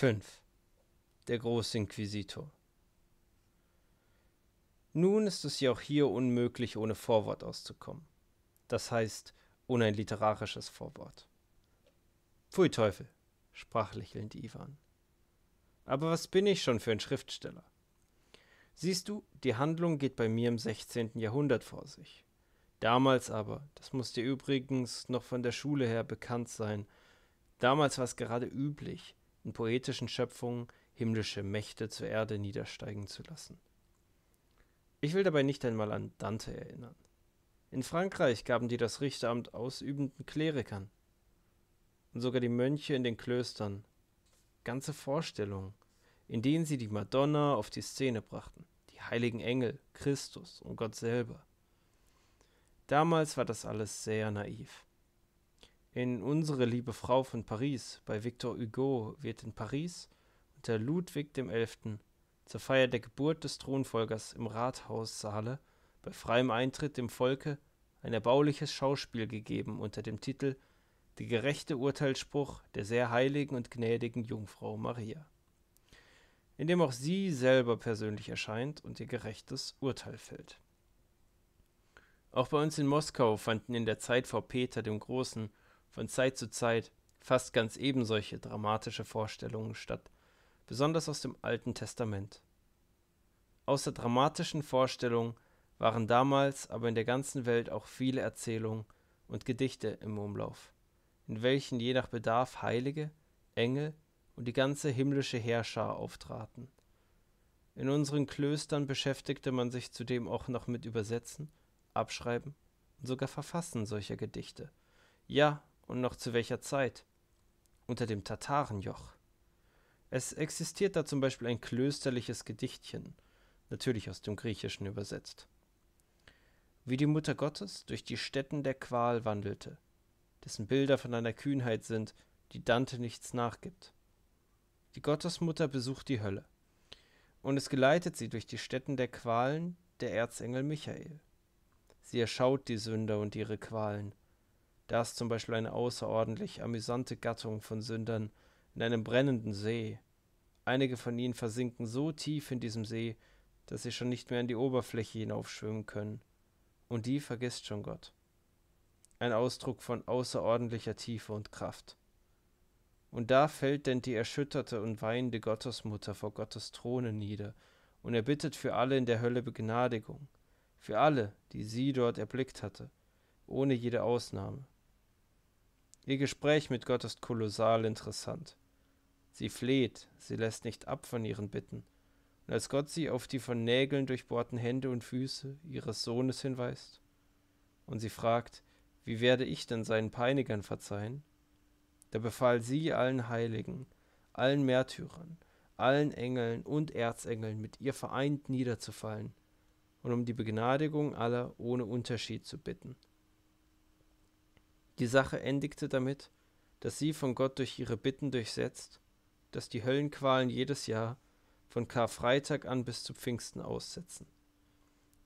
5. Der Großinquisitor. Nun ist es ja auch hier unmöglich, ohne Vorwort auszukommen. Das heißt, ohne ein literarisches Vorwort. Pfui Teufel, sprach lächelnd Ivan. Aber was bin ich schon für ein Schriftsteller? Siehst du, die Handlung geht bei mir im 16. Jahrhundert vor sich. Damals aber, das muss dir übrigens noch von der Schule her bekannt sein, damals war es gerade üblich, in poetischen Schöpfungen himmlische Mächte zur Erde niedersteigen zu lassen. Ich will dabei nicht einmal an Dante erinnern. In Frankreich gaben die das Richteramt ausübenden Klerikern und sogar die Mönche in den Klöstern ganze Vorstellungen, in denen sie die Madonna auf die Szene brachten, die heiligen Engel, Christus und Gott selber. Damals war das alles sehr naiv. In Unsere liebe Frau von Paris bei Victor Hugo wird in Paris unter Ludwig XI. zur Feier der Geburt des Thronfolgers im Rathaussaale bei freiem Eintritt dem Volke ein erbauliches Schauspiel gegeben unter dem Titel Die gerechte Urteilsspruch der sehr heiligen und gnädigen Jungfrau Maria, in dem auch sie selber persönlich erscheint und ihr gerechtes Urteil fällt. Auch bei uns in Moskau fanden in der Zeit vor Peter dem Großen von Zeit zu Zeit fast ganz ebensolche dramatische Vorstellungen statt, besonders aus dem Alten Testament. Außer dramatischen Vorstellungen waren damals aber in der ganzen Welt auch viele Erzählungen und Gedichte im Umlauf, in welchen je nach Bedarf Heilige, Engel und die ganze himmlische Herrschar auftraten. In unseren Klöstern beschäftigte man sich zudem auch noch mit Übersetzen, Abschreiben und sogar Verfassen solcher Gedichte. Ja, und noch zu welcher Zeit? Unter dem Tatarenjoch. Es existiert da zum Beispiel ein klösterliches Gedichtchen, natürlich aus dem Griechischen übersetzt. Wie die Mutter Gottes durch die Stätten der Qual wandelte, dessen Bilder von einer Kühnheit sind, die Dante nichts nachgibt. Die Gottesmutter besucht die Hölle, und es geleitet sie durch die Stätten der Qualen der Erzengel Michael. Sie erschaut die Sünder und ihre Qualen, da ist zum Beispiel eine außerordentlich amüsante Gattung von Sündern in einem brennenden See. Einige von ihnen versinken so tief in diesem See, dass sie schon nicht mehr an die Oberfläche hinaufschwimmen können. Und die vergisst schon Gott. Ein Ausdruck von außerordentlicher Tiefe und Kraft. Und da fällt denn die erschütterte und weinende Gottesmutter vor Gottes Throne nieder und erbittet für alle in der Hölle Begnadigung, für alle, die sie dort erblickt hatte, ohne jede Ausnahme. Ihr Gespräch mit Gott ist kolossal interessant. Sie fleht, sie lässt nicht ab von ihren Bitten. Und als Gott sie auf die von Nägeln durchbohrten Hände und Füße ihres Sohnes hinweist und sie fragt, wie werde ich denn seinen Peinigern verzeihen? Da befahl sie allen Heiligen, allen Märtyrern, allen Engeln und Erzengeln mit ihr vereint niederzufallen und um die Begnadigung aller ohne Unterschied zu bitten. Die Sache endigte damit, dass sie von Gott durch ihre Bitten durchsetzt, dass die Höllenqualen jedes Jahr von Karfreitag an bis zu Pfingsten aussetzen.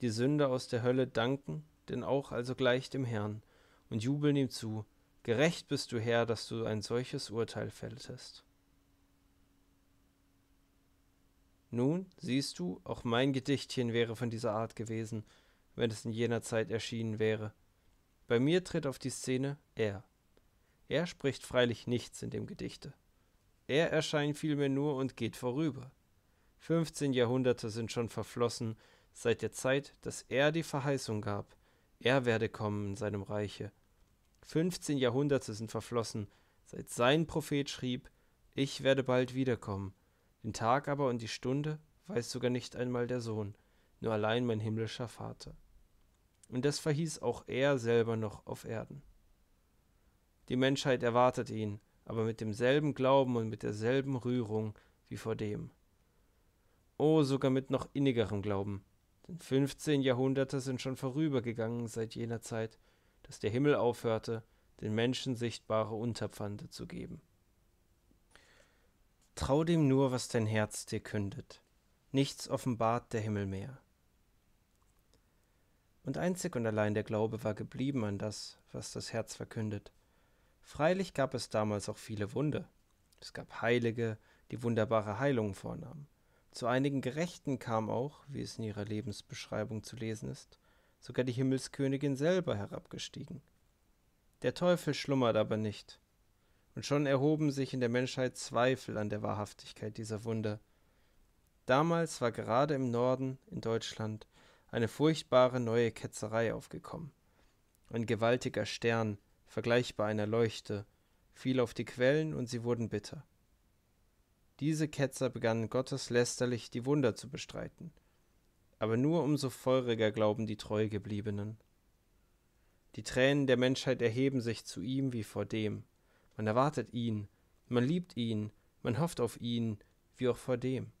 Die Sünder aus der Hölle danken, denn auch also gleich dem Herrn, und jubeln ihm zu, gerecht bist du Herr, dass du ein solches Urteil fälltest. Nun, siehst du, auch mein Gedichtchen wäre von dieser Art gewesen, wenn es in jener Zeit erschienen wäre, bei mir tritt auf die Szene er. Er spricht freilich nichts in dem Gedichte. Er erscheint vielmehr nur und geht vorüber. 15 Jahrhunderte sind schon verflossen, seit der Zeit, dass er die Verheißung gab, er werde kommen in seinem Reiche. 15 Jahrhunderte sind verflossen, seit sein Prophet schrieb, ich werde bald wiederkommen. Den Tag aber und die Stunde weiß sogar nicht einmal der Sohn, nur allein mein himmlischer Vater. Und das verhieß auch er selber noch auf Erden. Die Menschheit erwartet ihn, aber mit demselben Glauben und mit derselben Rührung wie vor dem. Oh, sogar mit noch innigerem Glauben, denn 15 Jahrhunderte sind schon vorübergegangen seit jener Zeit, dass der Himmel aufhörte, den Menschen sichtbare Unterpfande zu geben. Trau dem nur, was dein Herz dir kündet. Nichts offenbart der Himmel mehr und einzig und allein der Glaube war geblieben an das, was das Herz verkündet. Freilich gab es damals auch viele Wunder. Es gab Heilige, die wunderbare Heilungen vornahmen. Zu einigen Gerechten kam auch, wie es in ihrer Lebensbeschreibung zu lesen ist, sogar die Himmelskönigin selber herabgestiegen. Der Teufel schlummert aber nicht. Und schon erhoben sich in der Menschheit Zweifel an der Wahrhaftigkeit dieser Wunder. Damals war gerade im Norden, in Deutschland, eine furchtbare neue ketzerei aufgekommen ein gewaltiger stern vergleichbar einer leuchte fiel auf die quellen und sie wurden bitter diese ketzer begannen gotteslästerlich die wunder zu bestreiten aber nur umso feuriger glauben die treugebliebenen die tränen der menschheit erheben sich zu ihm wie vor dem man erwartet ihn man liebt ihn man hofft auf ihn wie auch vor dem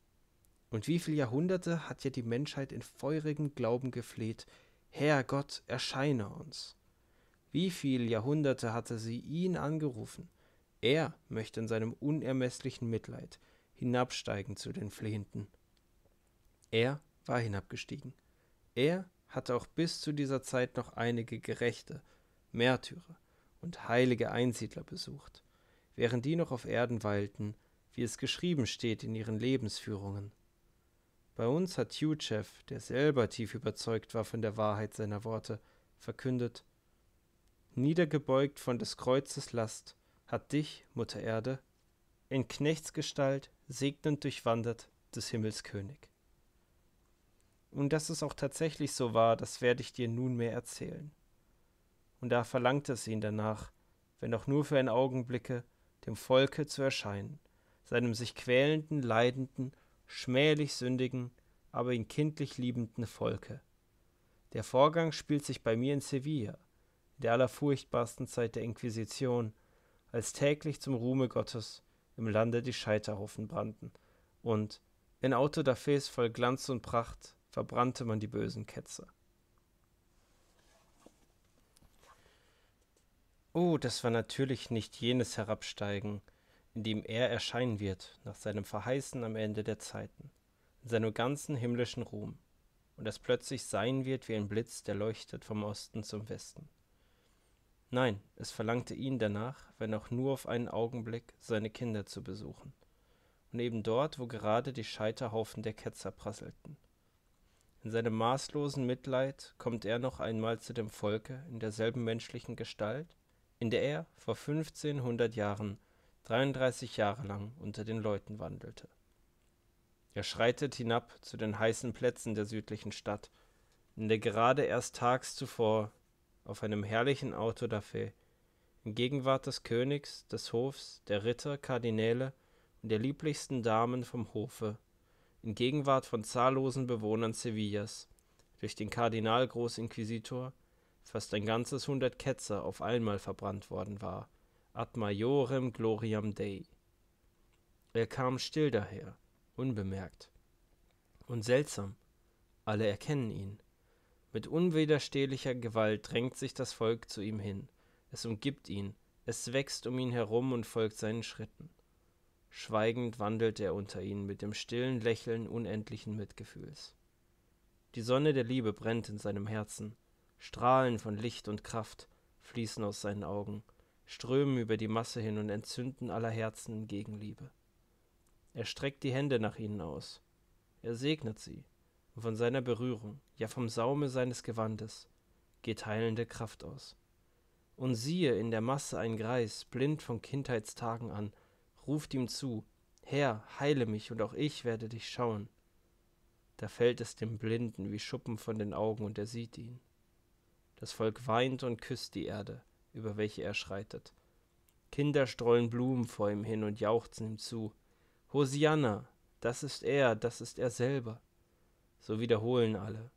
und wie viele Jahrhunderte hat ja die Menschheit in feurigem Glauben gefleht, Herr Gott, erscheine uns. Wie viele Jahrhunderte hatte sie ihn angerufen, er möchte in seinem unermeßlichen Mitleid hinabsteigen zu den Flehenden. Er war hinabgestiegen. Er hatte auch bis zu dieser Zeit noch einige Gerechte, Märtyrer und heilige Einsiedler besucht, während die noch auf Erden weilten, wie es geschrieben steht in ihren Lebensführungen. Bei uns hat hugh der selber tief überzeugt war von der Wahrheit seiner Worte, verkündet: Niedergebeugt von des Kreuzes Last hat dich, Mutter Erde, in Knechtsgestalt segnend durchwandert des Himmels König. Und dass es auch tatsächlich so war, das werde ich dir nunmehr erzählen. Und da verlangte es ihn danach, wenn auch nur für einen Augenblicke, dem Volke zu erscheinen, seinem sich quälenden, leidenden schmählich sündigen, aber ihn kindlich liebenden Volke. Der Vorgang spielt sich bei mir in Sevilla, in der allerfurchtbarsten Zeit der Inquisition, als täglich zum Ruhme Gottes im Lande die Scheiterhaufen brannten und in Auto da voll Glanz und Pracht verbrannte man die bösen Ketzer. Oh, das war natürlich nicht jenes Herabsteigen, in dem er erscheinen wird nach seinem Verheißen am Ende der Zeiten, in seinem ganzen himmlischen Ruhm, und das plötzlich sein wird wie ein Blitz, der leuchtet vom Osten zum Westen. Nein, es verlangte ihn danach, wenn auch nur auf einen Augenblick, seine Kinder zu besuchen, und eben dort, wo gerade die Scheiterhaufen der Ketzer prasselten. In seinem maßlosen Mitleid kommt er noch einmal zu dem Volke in derselben menschlichen Gestalt, in der er vor 1500 Jahren 33 Jahre lang unter den Leuten wandelte. Er schreitet hinab zu den heißen Plätzen der südlichen Stadt, in der gerade erst tags zuvor auf einem herrlichen Auto da fe, in Gegenwart des Königs, des Hofs, der Ritter, Kardinäle und der lieblichsten Damen vom Hofe, in Gegenwart von zahllosen Bewohnern Sevillas, durch den Kardinal Großinquisitor, fast ein ganzes hundert Ketzer auf einmal verbrannt worden war, ad majorem gloriam Dei. Er kam still daher, unbemerkt. Und seltsam, alle erkennen ihn. Mit unwiderstehlicher Gewalt drängt sich das Volk zu ihm hin. Es umgibt ihn, es wächst um ihn herum und folgt seinen Schritten. Schweigend wandelt er unter ihnen mit dem stillen Lächeln unendlichen Mitgefühls. Die Sonne der Liebe brennt in seinem Herzen. Strahlen von Licht und Kraft fließen aus seinen Augen strömen über die Masse hin und entzünden aller Herzen in Gegenliebe. Er streckt die Hände nach ihnen aus. Er segnet sie, und von seiner Berührung, ja vom Saume seines Gewandes, geht heilende Kraft aus. Und siehe in der Masse ein Greis, blind von Kindheitstagen an, ruft ihm zu, Herr, heile mich, und auch ich werde dich schauen. Da fällt es dem Blinden wie Schuppen von den Augen, und er sieht ihn. Das Volk weint und küsst die Erde, über welche er schreitet. Kinder streuen Blumen vor ihm hin und jauchzen ihm zu. Hosianna, das ist er, das ist er selber. So wiederholen alle.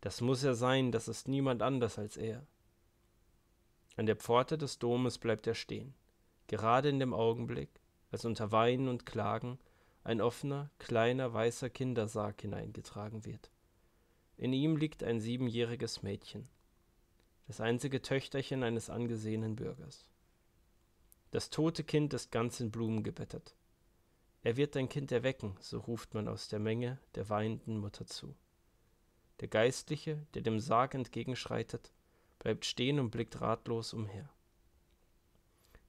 Das muss er sein, das ist niemand anders als er. An der Pforte des Domes bleibt er stehen, gerade in dem Augenblick, als unter Weinen und Klagen ein offener, kleiner, weißer Kindersarg hineingetragen wird. In ihm liegt ein siebenjähriges Mädchen, das einzige Töchterchen eines angesehenen Bürgers. Das tote Kind ist ganz in Blumen gebettet. Er wird dein Kind erwecken, so ruft man aus der Menge der weinenden Mutter zu. Der Geistliche, der dem Sarg entgegenschreitet, bleibt stehen und blickt ratlos umher.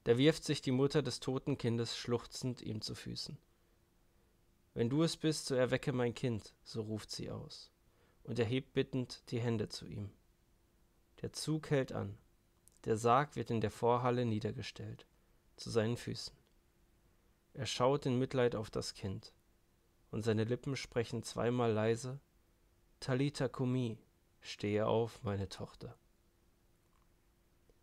Da wirft sich die Mutter des toten Kindes schluchzend ihm zu Füßen. Wenn du es bist, so erwecke mein Kind, so ruft sie aus und erhebt bittend die Hände zu ihm. Der Zug hält an. Der Sarg wird in der Vorhalle niedergestellt, zu seinen Füßen. Er schaut in Mitleid auf das Kind, und seine Lippen sprechen zweimal leise Talita Kumi, stehe auf, meine Tochter.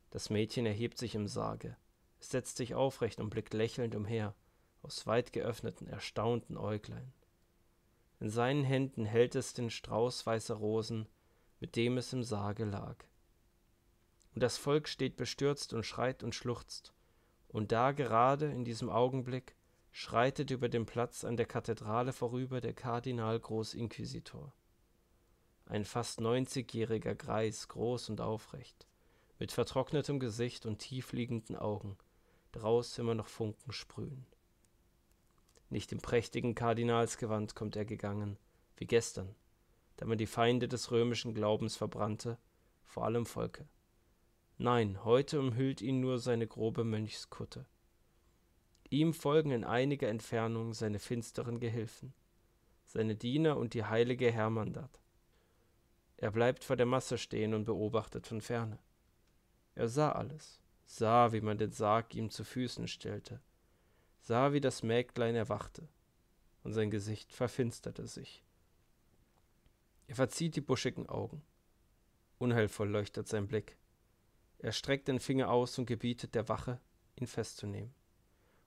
Das Mädchen erhebt sich im Sarge, es setzt sich aufrecht und blickt lächelnd umher, aus weit geöffneten, erstaunten Äuglein. In seinen Händen hält es den Strauß weißer Rosen, mit dem es im Sarge lag und das Volk steht bestürzt und schreit und schluchzt. Und da gerade in diesem Augenblick schreitet über den Platz an der Kathedrale vorüber der Kardinal Großinquisitor. Ein fast neunzigjähriger Greis, groß und aufrecht, mit vertrocknetem Gesicht und tiefliegenden Augen, draus immer noch Funken sprühen. Nicht im prächtigen Kardinalsgewand kommt er gegangen, wie gestern, da man die Feinde des römischen Glaubens verbrannte, vor allem Volke. Nein, heute umhüllt ihn nur seine grobe Mönchskutte. Ihm folgen in einiger Entfernung seine finsteren Gehilfen, seine Diener und die heilige Hermandat. Er bleibt vor der Masse stehen und beobachtet von ferne. Er sah alles, sah, wie man den Sarg ihm zu Füßen stellte, sah, wie das Mägdlein erwachte, und sein Gesicht verfinsterte sich. Er verzieht die buschigen Augen. Unheilvoll leuchtet sein Blick. Er streckt den Finger aus und gebietet der Wache, ihn festzunehmen.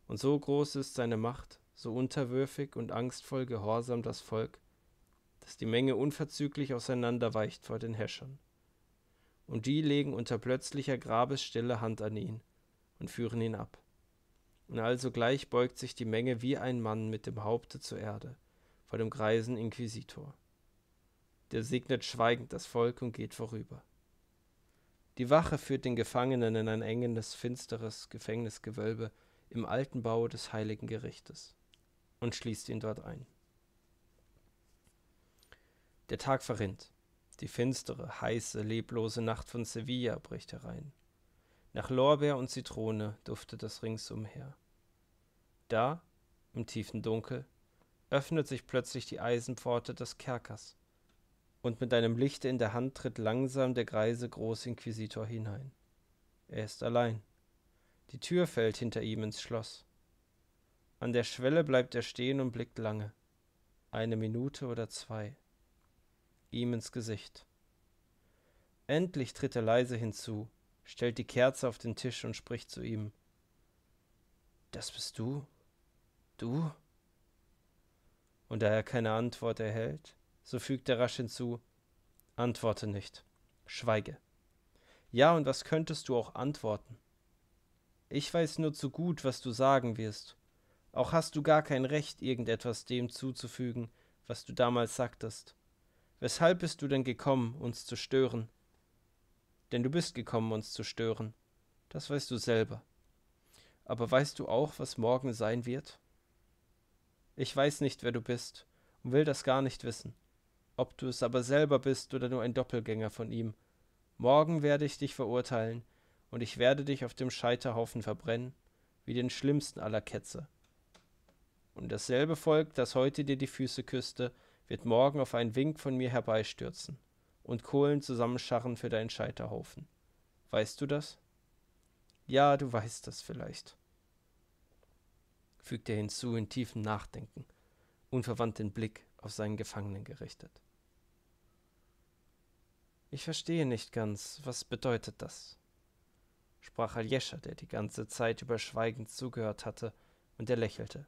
Und so groß ist seine Macht, so unterwürfig und angstvoll gehorsam das Volk, dass die Menge unverzüglich auseinanderweicht vor den Häschern. Und die legen unter plötzlicher Grabesstille Hand an ihn und führen ihn ab. Und alsogleich beugt sich die Menge wie ein Mann mit dem Haupte zur Erde vor dem greisen Inquisitor. Der segnet schweigend das Volk und geht vorüber. Die Wache führt den Gefangenen in ein enges, finsteres Gefängnisgewölbe im alten Bau des heiligen Gerichtes und schließt ihn dort ein. Der Tag verrinnt. Die finstere, heiße, leblose Nacht von Sevilla bricht herein. Nach Lorbeer und Zitrone duftet es ringsumher. Da, im tiefen Dunkel, öffnet sich plötzlich die Eisenpforte des Kerkers und mit einem Lichte in der Hand tritt langsam der greise Großinquisitor hinein. Er ist allein. Die Tür fällt hinter ihm ins Schloss. An der Schwelle bleibt er stehen und blickt lange. Eine Minute oder zwei. Ihm ins Gesicht. Endlich tritt er leise hinzu, stellt die Kerze auf den Tisch und spricht zu ihm. Das bist du? Du? Und da er keine Antwort erhält, so fügt er rasch hinzu, antworte nicht, schweige. Ja, und was könntest du auch antworten? Ich weiß nur zu gut, was du sagen wirst. Auch hast du gar kein Recht, irgendetwas dem zuzufügen, was du damals sagtest. Weshalb bist du denn gekommen, uns zu stören? Denn du bist gekommen, uns zu stören. Das weißt du selber. Aber weißt du auch, was morgen sein wird? Ich weiß nicht, wer du bist und will das gar nicht wissen ob du es aber selber bist oder nur ein Doppelgänger von ihm. Morgen werde ich dich verurteilen, und ich werde dich auf dem Scheiterhaufen verbrennen, wie den schlimmsten aller Ketzer. Und dasselbe Volk, das heute dir die Füße küsste, wird morgen auf einen Wink von mir herbeistürzen und Kohlen zusammenscharren für deinen Scheiterhaufen. Weißt du das? Ja, du weißt das vielleicht, fügt er hinzu in tiefem Nachdenken, unverwandt den Blick auf seinen Gefangenen gerichtet. Ich verstehe nicht ganz, was bedeutet das? sprach Aljescha, der die ganze Zeit über schweigend zugehört hatte, und er lächelte.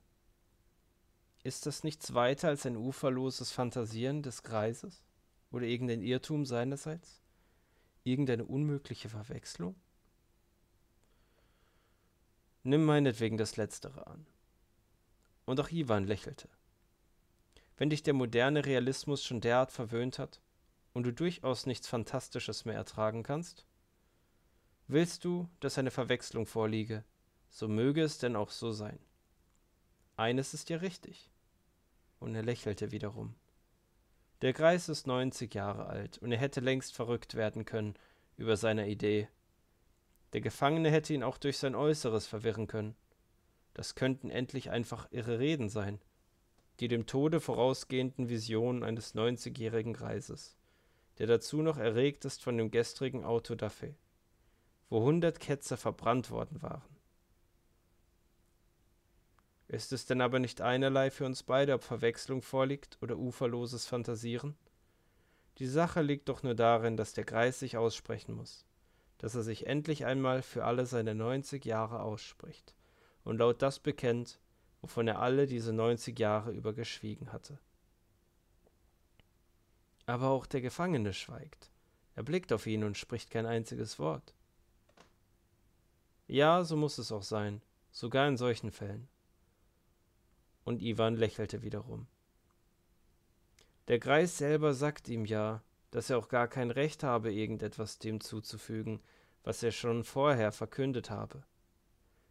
Ist das nichts weiter als ein uferloses Fantasieren des Greises? Oder irgendein Irrtum seinerseits? Irgendeine unmögliche Verwechslung? Nimm meinetwegen das Letztere an. Und auch Iwan lächelte. Wenn dich der moderne Realismus schon derart verwöhnt hat, und du durchaus nichts Fantastisches mehr ertragen kannst? Willst du, dass eine Verwechslung vorliege, so möge es denn auch so sein. Eines ist dir richtig. Und er lächelte wiederum. Der Greis ist neunzig Jahre alt, und er hätte längst verrückt werden können über seine Idee. Der Gefangene hätte ihn auch durch sein Äußeres verwirren können. Das könnten endlich einfach irre Reden sein, die dem Tode vorausgehenden Visionen eines neunzigjährigen Greises der dazu noch erregt ist von dem gestrigen Auto Autodafé, wo hundert Ketzer verbrannt worden waren. Ist es denn aber nicht einerlei für uns beide, ob Verwechslung vorliegt oder uferloses Fantasieren? Die Sache liegt doch nur darin, dass der Greis sich aussprechen muss, dass er sich endlich einmal für alle seine 90 Jahre ausspricht und laut das bekennt, wovon er alle diese 90 Jahre über geschwiegen hatte. Aber auch der Gefangene schweigt. Er blickt auf ihn und spricht kein einziges Wort. Ja, so muss es auch sein, sogar in solchen Fällen. Und Iwan lächelte wiederum. Der Greis selber sagt ihm ja, dass er auch gar kein Recht habe, irgendetwas dem zuzufügen, was er schon vorher verkündet habe.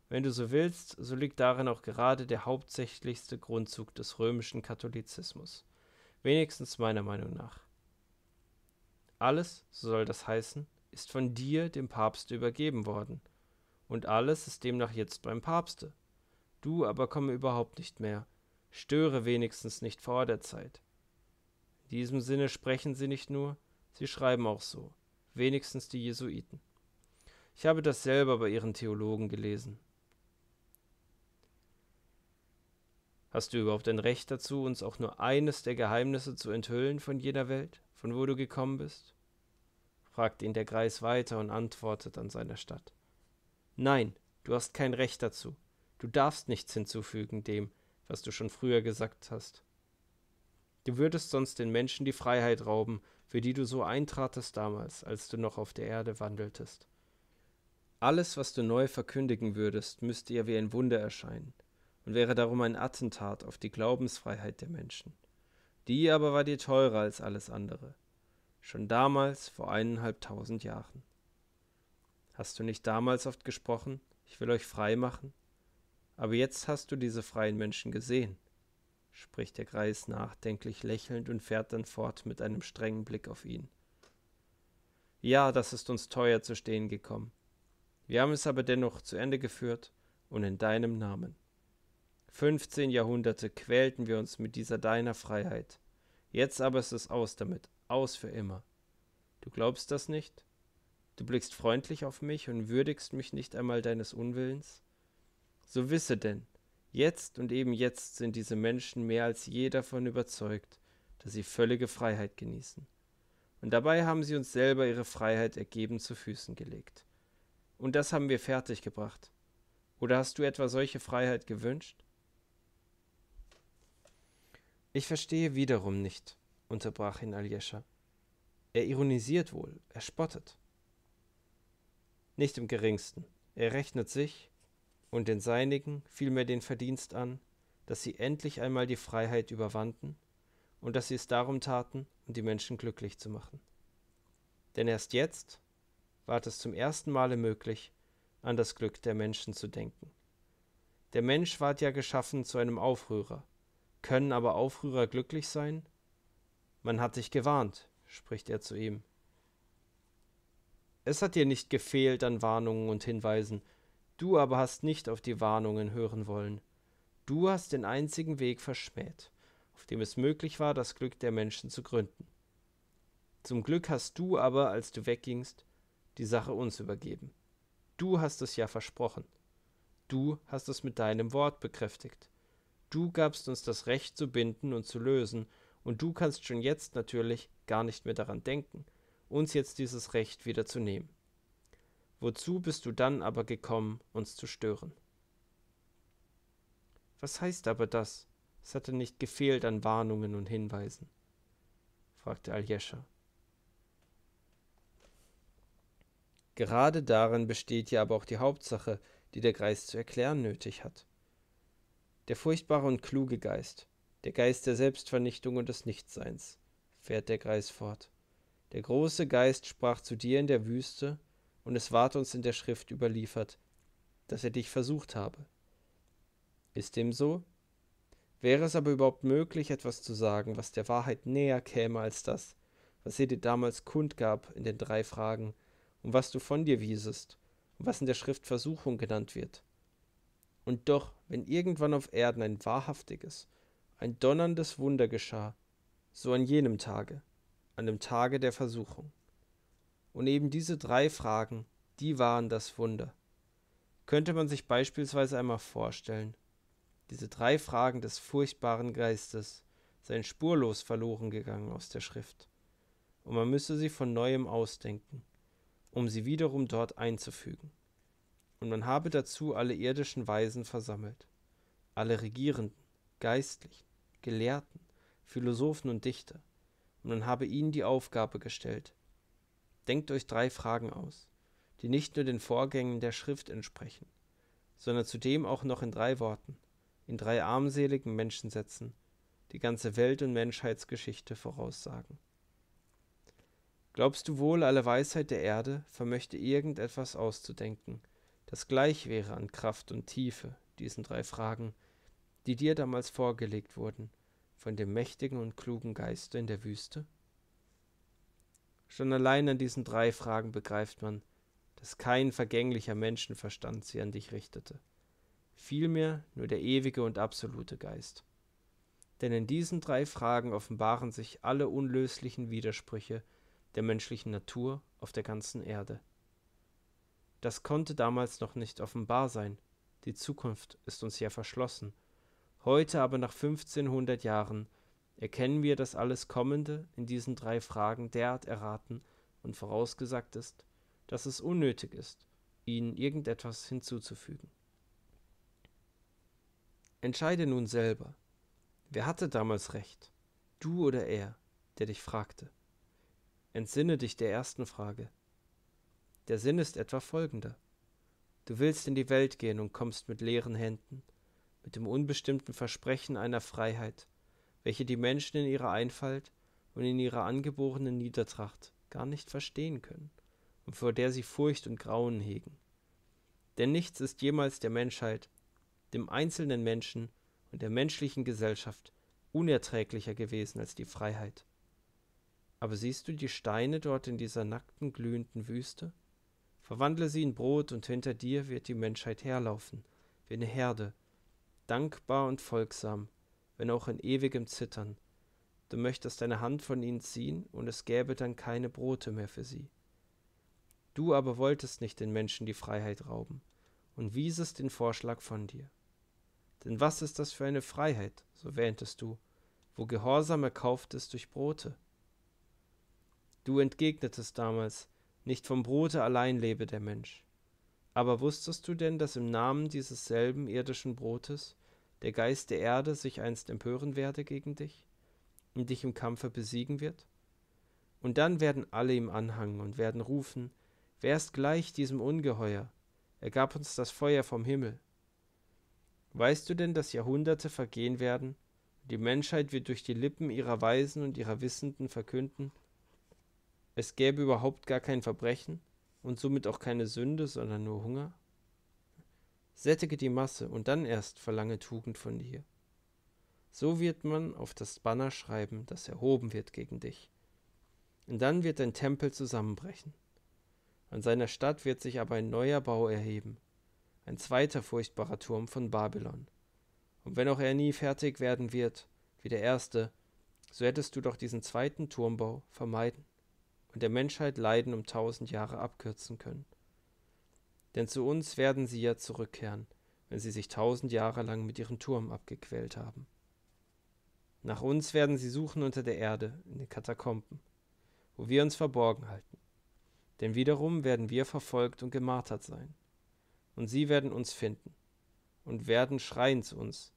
Wenn du so willst, so liegt darin auch gerade der hauptsächlichste Grundzug des römischen Katholizismus, wenigstens meiner Meinung nach. Alles, so soll das heißen, ist von dir dem Papste übergeben worden, und alles ist demnach jetzt beim Papste. Du aber komme überhaupt nicht mehr, störe wenigstens nicht vor der Zeit. In diesem Sinne sprechen sie nicht nur, sie schreiben auch so, wenigstens die Jesuiten. Ich habe das selber bei ihren Theologen gelesen. Hast du überhaupt ein Recht dazu, uns auch nur eines der Geheimnisse zu enthüllen von jener Welt? von wo du gekommen bist? fragt ihn der Greis weiter und antwortet an seiner Stadt. Nein, du hast kein Recht dazu. Du darfst nichts hinzufügen dem, was du schon früher gesagt hast. Du würdest sonst den Menschen die Freiheit rauben, für die du so eintratest damals, als du noch auf der Erde wandeltest. Alles, was du neu verkündigen würdest, müsste ihr wie ein Wunder erscheinen und wäre darum ein Attentat auf die Glaubensfreiheit der Menschen. Die aber war dir teurer als alles andere, schon damals vor eineinhalbtausend Jahren. Hast du nicht damals oft gesprochen, ich will euch frei machen? Aber jetzt hast du diese freien Menschen gesehen, spricht der Greis nachdenklich lächelnd und fährt dann fort mit einem strengen Blick auf ihn. Ja, das ist uns teuer zu stehen gekommen. Wir haben es aber dennoch zu Ende geführt und in deinem Namen. 15 Jahrhunderte quälten wir uns mit dieser deiner Freiheit. Jetzt aber ist es aus damit, aus für immer. Du glaubst das nicht? Du blickst freundlich auf mich und würdigst mich nicht einmal deines Unwillens? So wisse denn, jetzt und eben jetzt sind diese Menschen mehr als je davon überzeugt, dass sie völlige Freiheit genießen. Und dabei haben sie uns selber ihre Freiheit ergeben zu Füßen gelegt. Und das haben wir fertiggebracht. Oder hast du etwa solche Freiheit gewünscht? Ich verstehe wiederum nicht, unterbrach ihn Aljescha. Er ironisiert wohl, er spottet. Nicht im geringsten. Er rechnet sich und den Seinigen vielmehr den Verdienst an, dass sie endlich einmal die Freiheit überwanden und dass sie es darum taten, um die Menschen glücklich zu machen. Denn erst jetzt ward es zum ersten Male möglich, an das Glück der Menschen zu denken. Der Mensch ward ja geschaffen zu einem Aufrührer, können aber Aufrührer glücklich sein? Man hat dich gewarnt, spricht er zu ihm. Es hat dir nicht gefehlt an Warnungen und Hinweisen, du aber hast nicht auf die Warnungen hören wollen. Du hast den einzigen Weg verschmäht, auf dem es möglich war, das Glück der Menschen zu gründen. Zum Glück hast du aber, als du weggingst, die Sache uns übergeben. Du hast es ja versprochen. Du hast es mit deinem Wort bekräftigt. Du gabst uns das Recht zu binden und zu lösen, und du kannst schon jetzt natürlich gar nicht mehr daran denken, uns jetzt dieses Recht wieder zu nehmen. Wozu bist du dann aber gekommen, uns zu stören? Was heißt aber das? Es hatte nicht gefehlt an Warnungen und Hinweisen, fragte Aljescha. Gerade darin besteht ja aber auch die Hauptsache, die der Greis zu erklären nötig hat. Der furchtbare und kluge Geist, der Geist der Selbstvernichtung und des Nichtseins, fährt der Greis fort. Der große Geist sprach zu dir in der Wüste, und es ward uns in der Schrift überliefert, dass er dich versucht habe. Ist dem so? Wäre es aber überhaupt möglich, etwas zu sagen, was der Wahrheit näher käme als das, was er dir damals kundgab in den drei Fragen, um was du von dir wiesest, und was in der Schrift Versuchung genannt wird? Und doch, wenn irgendwann auf Erden ein wahrhaftiges, ein donnerndes Wunder geschah, so an jenem Tage, an dem Tage der Versuchung. Und eben diese drei Fragen, die waren das Wunder. Könnte man sich beispielsweise einmal vorstellen, diese drei Fragen des furchtbaren Geistes seien spurlos verloren gegangen aus der Schrift, und man müsse sie von neuem ausdenken, um sie wiederum dort einzufügen und man habe dazu alle irdischen Weisen versammelt, alle Regierenden, Geistlichen, Gelehrten, Philosophen und Dichter, und man habe ihnen die Aufgabe gestellt. Denkt euch drei Fragen aus, die nicht nur den Vorgängen der Schrift entsprechen, sondern zudem auch noch in drei Worten, in drei armseligen Menschensätzen, die ganze Welt und Menschheitsgeschichte voraussagen. Glaubst du wohl, alle Weisheit der Erde vermöchte irgendetwas auszudenken, das gleich wäre an Kraft und Tiefe diesen drei Fragen, die dir damals vorgelegt wurden von dem mächtigen und klugen Geiste in der Wüste? Schon allein an diesen drei Fragen begreift man, dass kein vergänglicher Menschenverstand sie an dich richtete, vielmehr nur der ewige und absolute Geist. Denn in diesen drei Fragen offenbaren sich alle unlöslichen Widersprüche der menschlichen Natur auf der ganzen Erde. Das konnte damals noch nicht offenbar sein, die Zukunft ist uns ja verschlossen. Heute aber nach 1500 Jahren erkennen wir, dass alles Kommende in diesen drei Fragen derart erraten und vorausgesagt ist, dass es unnötig ist, ihnen irgendetwas hinzuzufügen. Entscheide nun selber. Wer hatte damals recht? Du oder er, der dich fragte? Entsinne dich der ersten Frage, der Sinn ist etwa folgender. Du willst in die Welt gehen und kommst mit leeren Händen, mit dem unbestimmten Versprechen einer Freiheit, welche die Menschen in ihrer Einfalt und in ihrer angeborenen Niedertracht gar nicht verstehen können und vor der sie Furcht und Grauen hegen. Denn nichts ist jemals der Menschheit, dem einzelnen Menschen und der menschlichen Gesellschaft unerträglicher gewesen als die Freiheit. Aber siehst du die Steine dort in dieser nackten, glühenden Wüste? Verwandle sie in Brot, und hinter dir wird die Menschheit herlaufen, wie eine Herde, dankbar und folgsam, wenn auch in ewigem Zittern. Du möchtest deine Hand von ihnen ziehen, und es gäbe dann keine Brote mehr für sie. Du aber wolltest nicht den Menschen die Freiheit rauben, und wiesest den Vorschlag von dir. Denn was ist das für eine Freiheit, so wähntest du, wo Gehorsam erkauft ist durch Brote? Du entgegnetest damals, nicht vom Brote allein lebe der Mensch. Aber wusstest du denn, dass im Namen dieses selben irdischen Brotes der Geist der Erde sich einst empören werde gegen dich und dich im Kampfe besiegen wird? Und dann werden alle ihm anhangen und werden rufen, wer ist gleich diesem Ungeheuer? Er gab uns das Feuer vom Himmel. Weißt du denn, dass Jahrhunderte vergehen werden? und Die Menschheit wird durch die Lippen ihrer Weisen und ihrer Wissenden verkünden, es gäbe überhaupt gar kein Verbrechen und somit auch keine Sünde, sondern nur Hunger? Sättige die Masse und dann erst verlange Tugend von dir. So wird man auf das Banner schreiben, das erhoben wird gegen dich. Und dann wird dein Tempel zusammenbrechen. An seiner Stadt wird sich aber ein neuer Bau erheben, ein zweiter furchtbarer Turm von Babylon. Und wenn auch er nie fertig werden wird, wie der erste, so hättest du doch diesen zweiten Turmbau vermeiden und der Menschheit Leiden um tausend Jahre abkürzen können. Denn zu uns werden sie ja zurückkehren, wenn sie sich tausend Jahre lang mit ihrem Turm abgequält haben. Nach uns werden sie suchen unter der Erde, in den Katakomben, wo wir uns verborgen halten. Denn wiederum werden wir verfolgt und gemartert sein. Und sie werden uns finden und werden schreien zu uns.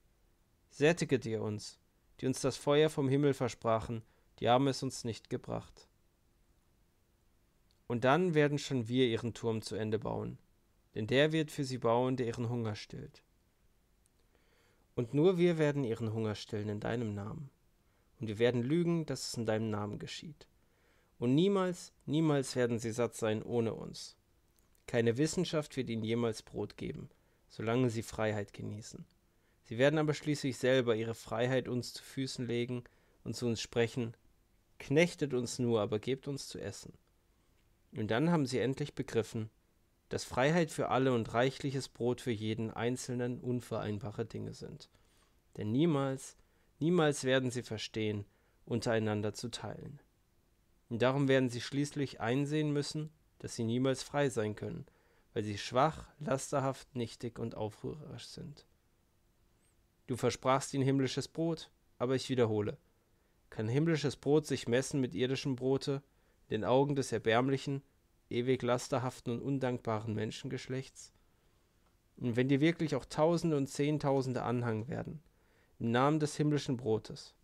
Sättiget ihr uns, die uns das Feuer vom Himmel versprachen, die haben es uns nicht gebracht. Und dann werden schon wir ihren Turm zu Ende bauen, denn der wird für sie bauen, der ihren Hunger stillt. Und nur wir werden ihren Hunger stillen in deinem Namen. Und wir werden lügen, dass es in deinem Namen geschieht. Und niemals, niemals werden sie satt sein ohne uns. Keine Wissenschaft wird ihnen jemals Brot geben, solange sie Freiheit genießen. Sie werden aber schließlich selber ihre Freiheit uns zu Füßen legen und zu uns sprechen, Knechtet uns nur, aber gebt uns zu essen. Und dann haben sie endlich begriffen, dass Freiheit für alle und reichliches Brot für jeden Einzelnen unvereinbare Dinge sind. Denn niemals, niemals werden sie verstehen, untereinander zu teilen. Und darum werden sie schließlich einsehen müssen, dass sie niemals frei sein können, weil sie schwach, lasterhaft, nichtig und aufrührerisch sind. Du versprachst ihnen himmlisches Brot, aber ich wiederhole. Kann himmlisches Brot sich messen mit irdischem Brote, den Augen des erbärmlichen, ewig lasterhaften und undankbaren Menschengeschlechts? Und wenn dir wirklich auch Tausende und Zehntausende anhangen werden, im Namen des himmlischen Brotes,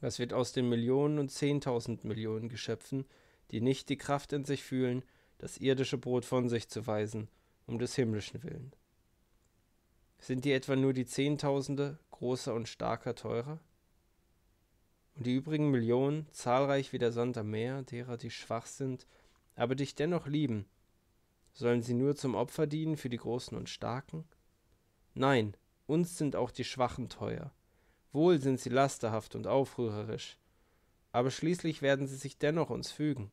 was wird aus den Millionen und Zehntausend Millionen Geschöpfen, die nicht die Kraft in sich fühlen, das irdische Brot von sich zu weisen, um des himmlischen willen? Sind dir etwa nur die Zehntausende großer und starker teurer? und die übrigen Millionen, zahlreich wie der Sand am Meer, derer, die schwach sind, aber dich dennoch lieben, sollen sie nur zum Opfer dienen für die Großen und Starken? Nein, uns sind auch die Schwachen teuer. Wohl sind sie lasterhaft und aufrührerisch, aber schließlich werden sie sich dennoch uns fügen.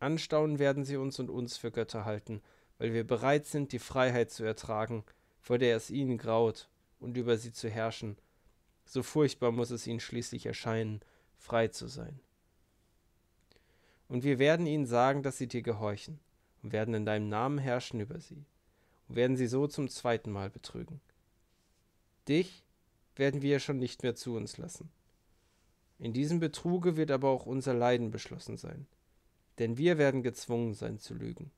Anstaunen werden sie uns und uns für Götter halten, weil wir bereit sind, die Freiheit zu ertragen, vor der es ihnen graut, und über sie zu herrschen, so furchtbar muss es ihnen schließlich erscheinen, frei zu sein. Und wir werden ihnen sagen, dass sie dir gehorchen und werden in deinem Namen herrschen über sie und werden sie so zum zweiten Mal betrügen. Dich werden wir schon nicht mehr zu uns lassen. In diesem Betruge wird aber auch unser Leiden beschlossen sein, denn wir werden gezwungen sein zu lügen.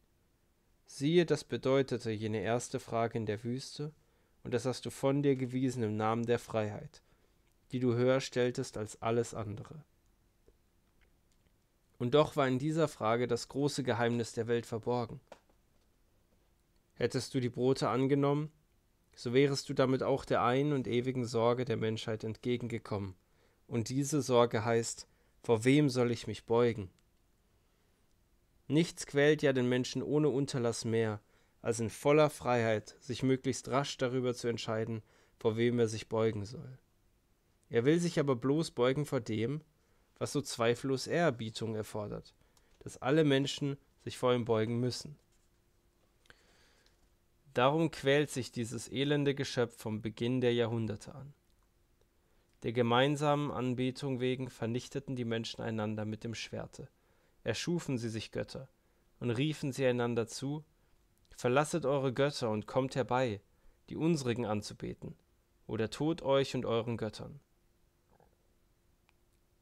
Siehe, das bedeutete jene erste Frage in der Wüste, und das hast du von dir gewiesen im Namen der Freiheit, die du höher stelltest als alles andere. Und doch war in dieser Frage das große Geheimnis der Welt verborgen. Hättest du die Brote angenommen, so wärest du damit auch der einen und ewigen Sorge der Menschheit entgegengekommen. Und diese Sorge heißt, vor wem soll ich mich beugen? Nichts quält ja den Menschen ohne Unterlass mehr, als in voller Freiheit sich möglichst rasch darüber zu entscheiden, vor wem er sich beugen soll. Er will sich aber bloß beugen vor dem, was so zweifellos Ehrerbietung erfordert, dass alle Menschen sich vor ihm beugen müssen. Darum quält sich dieses elende Geschöpf vom Beginn der Jahrhunderte an. Der gemeinsamen Anbetung wegen vernichteten die Menschen einander mit dem Schwerte, erschufen sie sich Götter und riefen sie einander zu, Verlasset eure Götter und kommt herbei, die unsrigen anzubeten, oder tod euch und euren Göttern.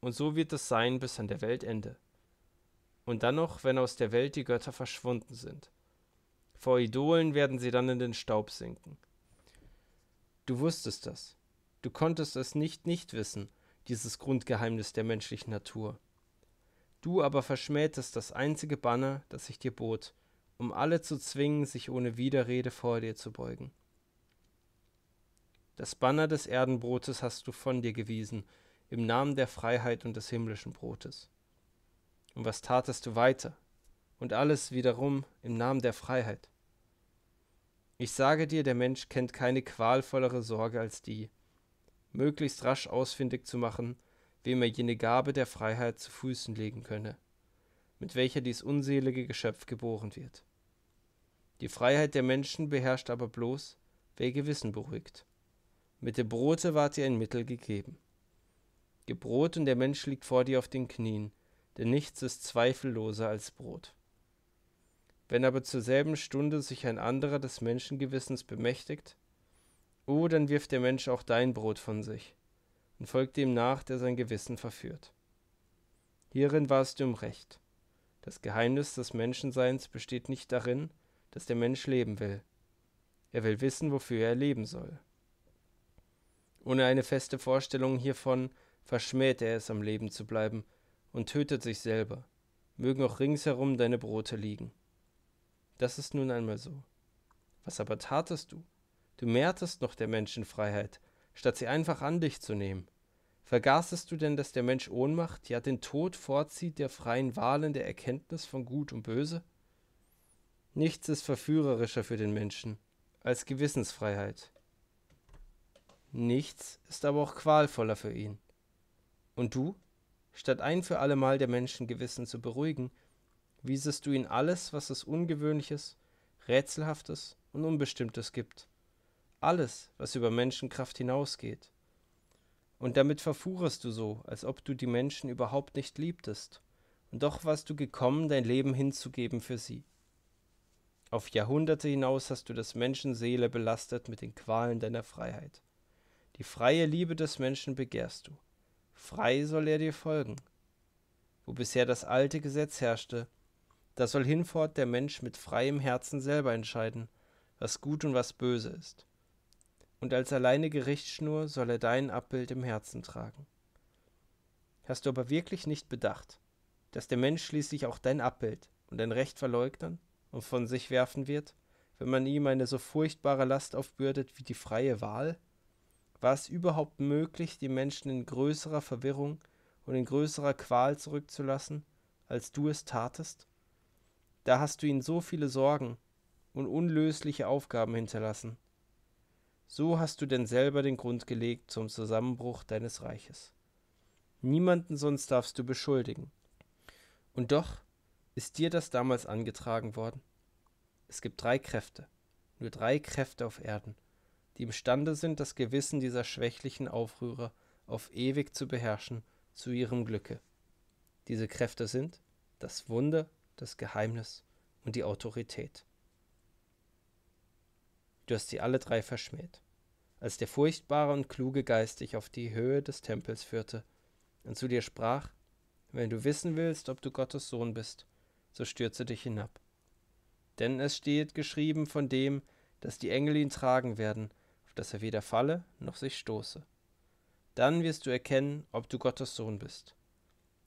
Und so wird es sein bis an der Weltende. Und dann noch, wenn aus der Welt die Götter verschwunden sind. Vor Idolen werden sie dann in den Staub sinken. Du wusstest das. Du konntest es nicht nicht wissen, dieses Grundgeheimnis der menschlichen Natur. Du aber verschmähtest das einzige Banner, das ich dir bot, um alle zu zwingen, sich ohne Widerrede vor dir zu beugen. Das Banner des Erdenbrotes hast du von dir gewiesen, im Namen der Freiheit und des himmlischen Brotes. Und was tatest du weiter? Und alles wiederum im Namen der Freiheit. Ich sage dir, der Mensch kennt keine qualvollere Sorge als die, möglichst rasch ausfindig zu machen, wem er jene Gabe der Freiheit zu Füßen legen könne, mit welcher dies unselige Geschöpf geboren wird. Die Freiheit der Menschen beherrscht aber bloß, wer ihr Gewissen beruhigt. Mit dem Brote ward ihr ein Mittel gegeben. Gib Brot und der Mensch liegt vor dir auf den Knien, denn nichts ist zweifelloser als Brot. Wenn aber zur selben Stunde sich ein anderer des Menschengewissens bemächtigt, o, oh, dann wirft der Mensch auch dein Brot von sich und folgt dem nach, der sein Gewissen verführt. Hierin warst du im Recht. Das Geheimnis des Menschenseins besteht nicht darin, dass der Mensch leben will. Er will wissen, wofür er leben soll. Ohne eine feste Vorstellung hiervon verschmäht er es, am Leben zu bleiben und tötet sich selber. Mögen auch ringsherum deine Brote liegen. Das ist nun einmal so. Was aber tatest du? Du mehrtest noch der Menschen Freiheit, statt sie einfach an dich zu nehmen. Vergaßest du denn, dass der Mensch Ohnmacht, ja den Tod vorzieht der freien Wahlen der Erkenntnis von Gut und Böse? Nichts ist verführerischer für den Menschen als Gewissensfreiheit. Nichts ist aber auch qualvoller für ihn. Und du, statt ein für allemal der Menschen Gewissen zu beruhigen, wiesest du ihnen alles, was es Ungewöhnliches, Rätselhaftes und Unbestimmtes gibt, alles, was über Menschenkraft hinausgeht. Und damit verfuhrest du so, als ob du die Menschen überhaupt nicht liebtest, und doch warst du gekommen, dein Leben hinzugeben für sie. Auf Jahrhunderte hinaus hast du das Menschenseele belastet mit den Qualen deiner Freiheit. Die freie Liebe des Menschen begehrst du, Frei soll er dir folgen. Wo bisher das alte Gesetz herrschte, da soll hinfort der Mensch mit freiem Herzen selber entscheiden, was gut und was böse ist. Und als alleine Gerichtsschnur soll er dein Abbild im Herzen tragen. Hast du aber wirklich nicht bedacht, dass der Mensch schließlich auch dein Abbild und dein Recht verleugnen und von sich werfen wird, wenn man ihm eine so furchtbare Last aufbürdet wie die freie Wahl? war es überhaupt möglich, die Menschen in größerer Verwirrung und in größerer Qual zurückzulassen, als du es tatest? Da hast du ihnen so viele Sorgen und unlösliche Aufgaben hinterlassen. So hast du denn selber den Grund gelegt zum Zusammenbruch deines Reiches. Niemanden sonst darfst du beschuldigen. Und doch ist dir das damals angetragen worden. Es gibt drei Kräfte, nur drei Kräfte auf Erden – die imstande sind, das Gewissen dieser schwächlichen Aufrührer auf ewig zu beherrschen, zu ihrem Glücke. Diese Kräfte sind das Wunder, das Geheimnis und die Autorität. Du hast sie alle drei verschmäht. Als der furchtbare und kluge Geist dich auf die Höhe des Tempels führte und zu dir sprach, wenn du wissen willst, ob du Gottes Sohn bist, so stürze dich hinab. Denn es steht geschrieben von dem, dass die Engel ihn tragen werden dass er weder falle noch sich stoße. Dann wirst du erkennen, ob du Gottes Sohn bist.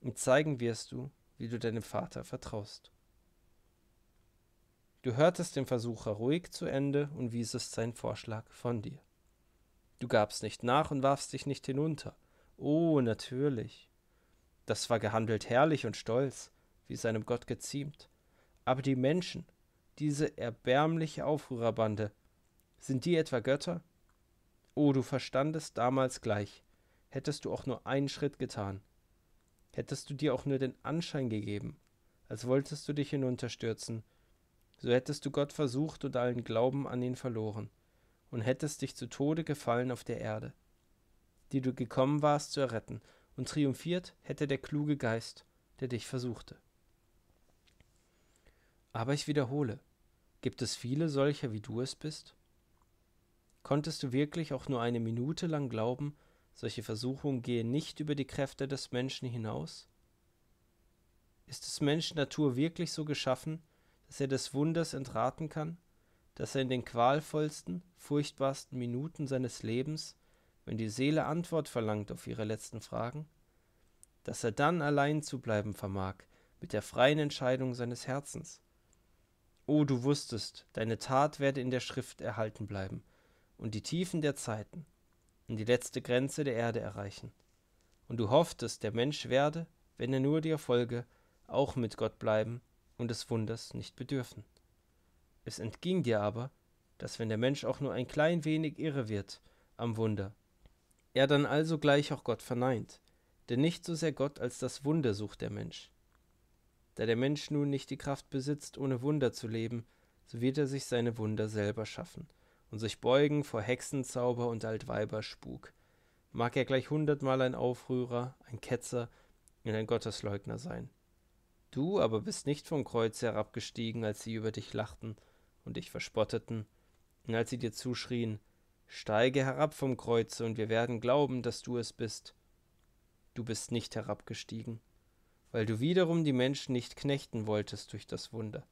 Und zeigen wirst du, wie du deinem Vater vertraust. Du hörtest den Versucher ruhig zu Ende und wiesest seinen Vorschlag von dir. Du gabst nicht nach und warfst dich nicht hinunter. Oh, natürlich. Das war gehandelt herrlich und stolz, wie seinem Gott geziemt. Aber die Menschen, diese erbärmliche Aufrührerbande, sind die etwa Götter? Oh, du verstandest damals gleich. Hättest du auch nur einen Schritt getan. Hättest du dir auch nur den Anschein gegeben, als wolltest du dich hinunterstürzen, so hättest du Gott versucht und allen Glauben an ihn verloren und hättest dich zu Tode gefallen auf der Erde, die du gekommen warst zu erretten, und triumphiert hätte der kluge Geist, der dich versuchte. Aber ich wiederhole, gibt es viele solcher, wie du es bist? Konntest du wirklich auch nur eine Minute lang glauben, solche Versuchung gehe nicht über die Kräfte des Menschen hinaus? Ist des Menschen Natur wirklich so geschaffen, dass er des Wunders entraten kann, dass er in den qualvollsten, furchtbarsten Minuten seines Lebens, wenn die Seele Antwort verlangt auf ihre letzten Fragen, dass er dann allein zu bleiben vermag mit der freien Entscheidung seines Herzens? O oh, du wusstest, deine Tat werde in der Schrift erhalten bleiben, und die Tiefen der Zeiten und die letzte Grenze der Erde erreichen. Und du hofftest, der Mensch werde, wenn er nur dir folge, auch mit Gott bleiben und des Wunders nicht bedürfen. Es entging dir aber, dass wenn der Mensch auch nur ein klein wenig irre wird am Wunder, er dann also gleich auch Gott verneint, denn nicht so sehr Gott als das Wunder sucht der Mensch. Da der Mensch nun nicht die Kraft besitzt, ohne Wunder zu leben, so wird er sich seine Wunder selber schaffen und sich beugen vor Hexenzauber und Altweiberspuk. Mag er gleich hundertmal ein Aufrührer, ein Ketzer und ein Gottesleugner sein. Du aber bist nicht vom Kreuz herabgestiegen, als sie über dich lachten und dich verspotteten, und als sie dir zuschrien, Steige herab vom Kreuze, und wir werden glauben, dass du es bist. Du bist nicht herabgestiegen, weil du wiederum die Menschen nicht knechten wolltest durch das Wunder.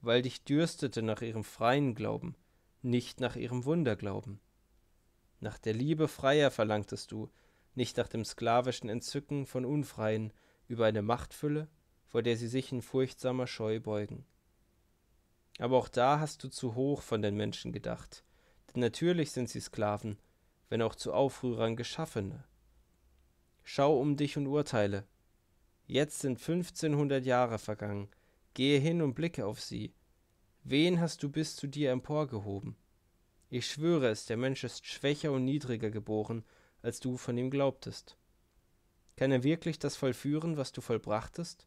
Weil dich dürstete nach ihrem freien Glauben, nicht nach ihrem Wunder glauben. Nach der Liebe Freier verlangtest du, nicht nach dem sklavischen Entzücken von Unfreien über eine Machtfülle, vor der sie sich in furchtsamer Scheu beugen. Aber auch da hast du zu hoch von den Menschen gedacht, denn natürlich sind sie Sklaven, wenn auch zu Aufrührern Geschaffene. Schau um dich und urteile. Jetzt sind 1500 Jahre vergangen. Gehe hin und blicke auf sie, wen hast du bis zu dir emporgehoben ich schwöre es der mensch ist schwächer und niedriger geboren als du von ihm glaubtest kann er wirklich das vollführen was du vollbrachtest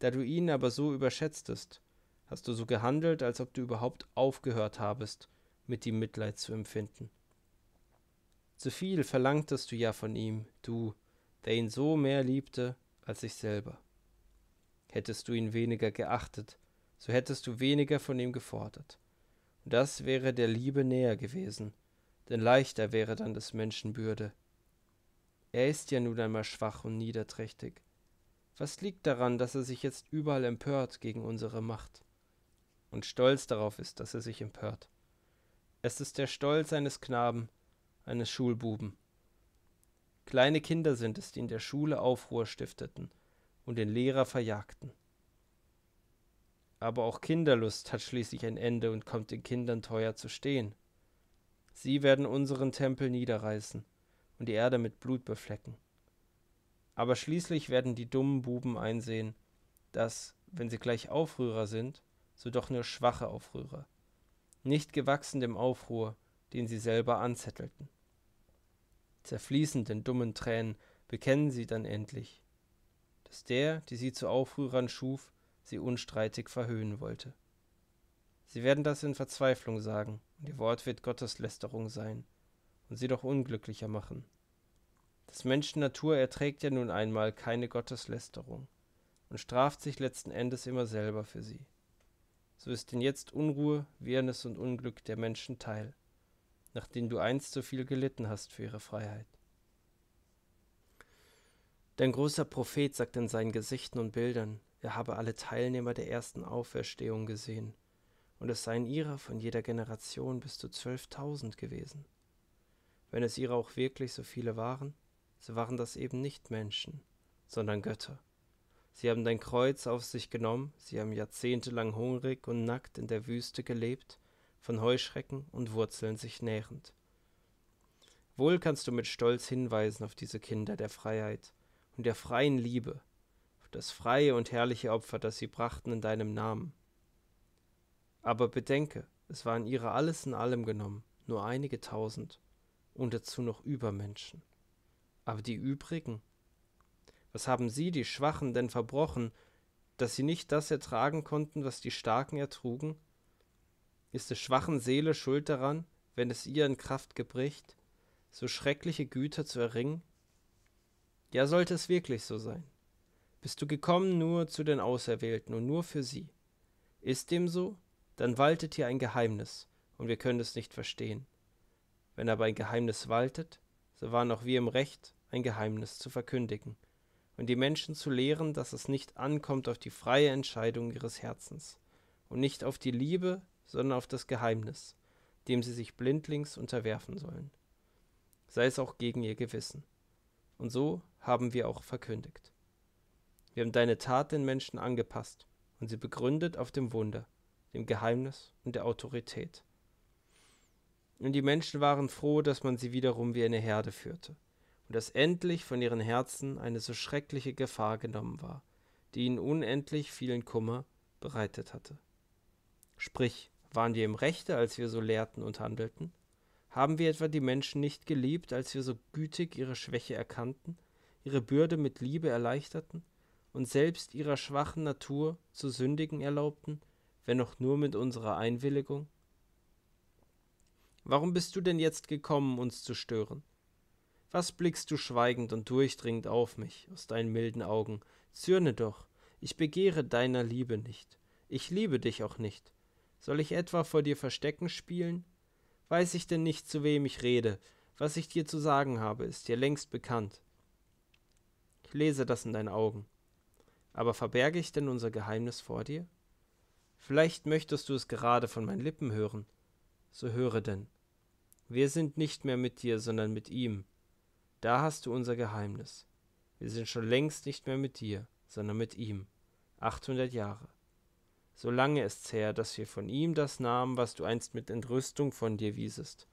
da du ihn aber so überschätztest hast du so gehandelt als ob du überhaupt aufgehört habest mit ihm mitleid zu empfinden zu viel verlangtest du ja von ihm du der ihn so mehr liebte als sich selber hättest du ihn weniger geachtet so hättest du weniger von ihm gefordert. Und das wäre der Liebe näher gewesen, denn leichter wäre dann des Menschen Bürde. Er ist ja nun einmal schwach und niederträchtig. Was liegt daran, dass er sich jetzt überall empört gegen unsere Macht? Und stolz darauf ist, dass er sich empört. Es ist der Stolz eines Knaben, eines Schulbuben. Kleine Kinder sind es, die in der Schule Aufruhr stifteten und den Lehrer verjagten. Aber auch Kinderlust hat schließlich ein Ende und kommt den Kindern teuer zu stehen. Sie werden unseren Tempel niederreißen und die Erde mit Blut beflecken. Aber schließlich werden die dummen Buben einsehen, dass, wenn sie gleich Aufrührer sind, so doch nur schwache Aufrührer, nicht gewachsen dem Aufruhr, den sie selber anzettelten. Zerfließend in dummen Tränen bekennen sie dann endlich, dass der, die sie zu Aufrührern schuf, sie unstreitig verhöhnen wollte. Sie werden das in Verzweiflung sagen, und ihr Wort wird Gotteslästerung sein und sie doch unglücklicher machen. Des Menschen Natur erträgt ja nun einmal keine Gotteslästerung und straft sich letzten Endes immer selber für sie. So ist denn jetzt Unruhe, Wirrnis und Unglück der Menschen teil, nachdem du einst so viel gelitten hast für ihre Freiheit. Dein großer Prophet sagt in seinen Gesichten und Bildern, er habe alle Teilnehmer der ersten Auferstehung gesehen, und es seien ihrer von jeder Generation bis zu zwölftausend gewesen. Wenn es ihrer auch wirklich so viele waren, so waren das eben nicht Menschen, sondern Götter. Sie haben dein Kreuz auf sich genommen, sie haben jahrzehntelang hungrig und nackt in der Wüste gelebt, von Heuschrecken und Wurzeln sich nährend. Wohl kannst du mit Stolz hinweisen auf diese Kinder der Freiheit und der freien Liebe, das freie und herrliche Opfer, das sie brachten in deinem Namen. Aber bedenke, es waren ihre alles in allem genommen, nur einige tausend, und dazu noch Übermenschen. Aber die übrigen? Was haben sie, die Schwachen, denn verbrochen, dass sie nicht das ertragen konnten, was die Starken ertrugen? Ist der schwachen Seele schuld daran, wenn es ihr in Kraft gebricht, so schreckliche Güter zu erringen? Ja, sollte es wirklich so sein bist du gekommen nur zu den Auserwählten und nur für sie. Ist dem so? Dann waltet hier ein Geheimnis, und wir können es nicht verstehen. Wenn aber ein Geheimnis waltet, so waren auch wir im Recht, ein Geheimnis zu verkündigen, und die Menschen zu lehren, dass es nicht ankommt auf die freie Entscheidung ihres Herzens, und nicht auf die Liebe, sondern auf das Geheimnis, dem sie sich blindlings unterwerfen sollen. Sei es auch gegen ihr Gewissen. Und so haben wir auch verkündigt. Wir haben deine Tat den Menschen angepasst und sie begründet auf dem Wunder, dem Geheimnis und der Autorität. Und die Menschen waren froh, dass man sie wiederum wie eine Herde führte und dass endlich von ihren Herzen eine so schreckliche Gefahr genommen war, die ihnen unendlich vielen Kummer bereitet hatte. Sprich, waren wir im Rechte, als wir so lehrten und handelten? Haben wir etwa die Menschen nicht geliebt, als wir so gütig ihre Schwäche erkannten, ihre Bürde mit Liebe erleichterten und selbst ihrer schwachen Natur zu sündigen erlaubten, wenn auch nur mit unserer Einwilligung? Warum bist du denn jetzt gekommen, uns zu stören? Was blickst du schweigend und durchdringend auf mich aus deinen milden Augen? Zürne doch, ich begehre deiner Liebe nicht. Ich liebe dich auch nicht. Soll ich etwa vor dir Verstecken spielen? Weiß ich denn nicht, zu wem ich rede? Was ich dir zu sagen habe, ist dir längst bekannt. Ich lese das in deinen Augen. Aber verberge ich denn unser Geheimnis vor dir? Vielleicht möchtest du es gerade von meinen Lippen hören. So höre denn. Wir sind nicht mehr mit dir, sondern mit ihm. Da hast du unser Geheimnis. Wir sind schon längst nicht mehr mit dir, sondern mit ihm. 800 Jahre. So lange ist's her, dass wir von ihm das nahmen, was du einst mit Entrüstung von dir wiesest.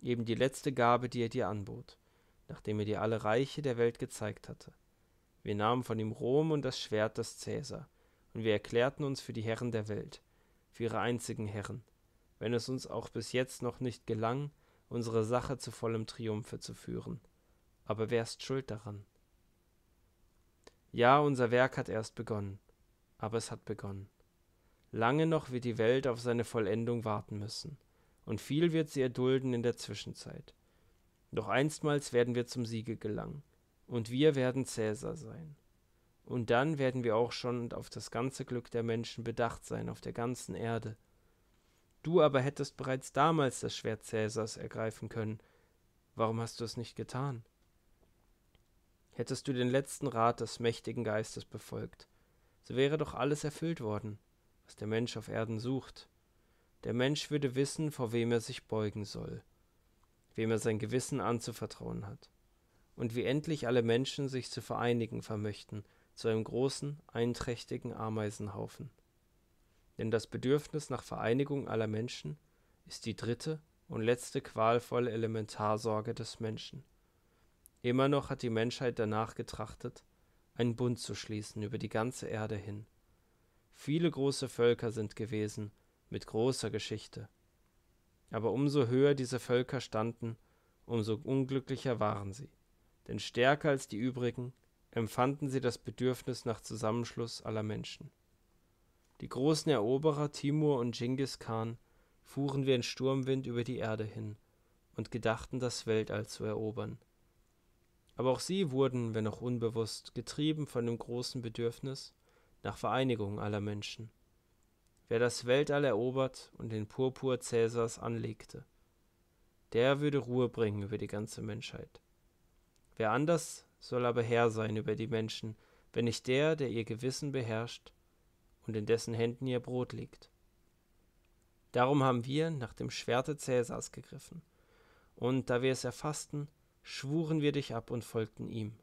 Eben die letzte Gabe, die er dir anbot, nachdem er dir alle Reiche der Welt gezeigt hatte. Wir nahmen von ihm Rom und das Schwert, des Cäsar. Und wir erklärten uns für die Herren der Welt, für ihre einzigen Herren, wenn es uns auch bis jetzt noch nicht gelang, unsere Sache zu vollem Triumphe zu führen. Aber wer ist schuld daran? Ja, unser Werk hat erst begonnen, aber es hat begonnen. Lange noch wird die Welt auf seine Vollendung warten müssen, und viel wird sie erdulden in der Zwischenzeit. Doch einstmals werden wir zum Siege gelangen, und wir werden Cäsar sein. Und dann werden wir auch schon auf das ganze Glück der Menschen bedacht sein, auf der ganzen Erde. Du aber hättest bereits damals das Schwert Cäsars ergreifen können. Warum hast du es nicht getan? Hättest du den letzten Rat des mächtigen Geistes befolgt, so wäre doch alles erfüllt worden, was der Mensch auf Erden sucht. Der Mensch würde wissen, vor wem er sich beugen soll, wem er sein Gewissen anzuvertrauen hat und wie endlich alle Menschen sich zu vereinigen vermöchten zu einem großen, einträchtigen Ameisenhaufen. Denn das Bedürfnis nach Vereinigung aller Menschen ist die dritte und letzte qualvolle Elementarsorge des Menschen. Immer noch hat die Menschheit danach getrachtet, einen Bund zu schließen über die ganze Erde hin. Viele große Völker sind gewesen, mit großer Geschichte. Aber umso höher diese Völker standen, umso unglücklicher waren sie denn stärker als die übrigen empfanden sie das Bedürfnis nach Zusammenschluss aller Menschen. Die großen Eroberer Timur und Genghis Khan fuhren wie ein Sturmwind über die Erde hin und gedachten, das Weltall zu erobern. Aber auch sie wurden, wenn auch unbewusst, getrieben von dem großen Bedürfnis nach Vereinigung aller Menschen. Wer das Weltall erobert und den Purpur Cäsars anlegte, der würde Ruhe bringen über die ganze Menschheit wer anders soll aber herr sein über die menschen wenn nicht der der ihr gewissen beherrscht und in dessen händen ihr brot liegt darum haben wir nach dem schwerte cäsars gegriffen und da wir es erfassten, schwuren wir dich ab und folgten ihm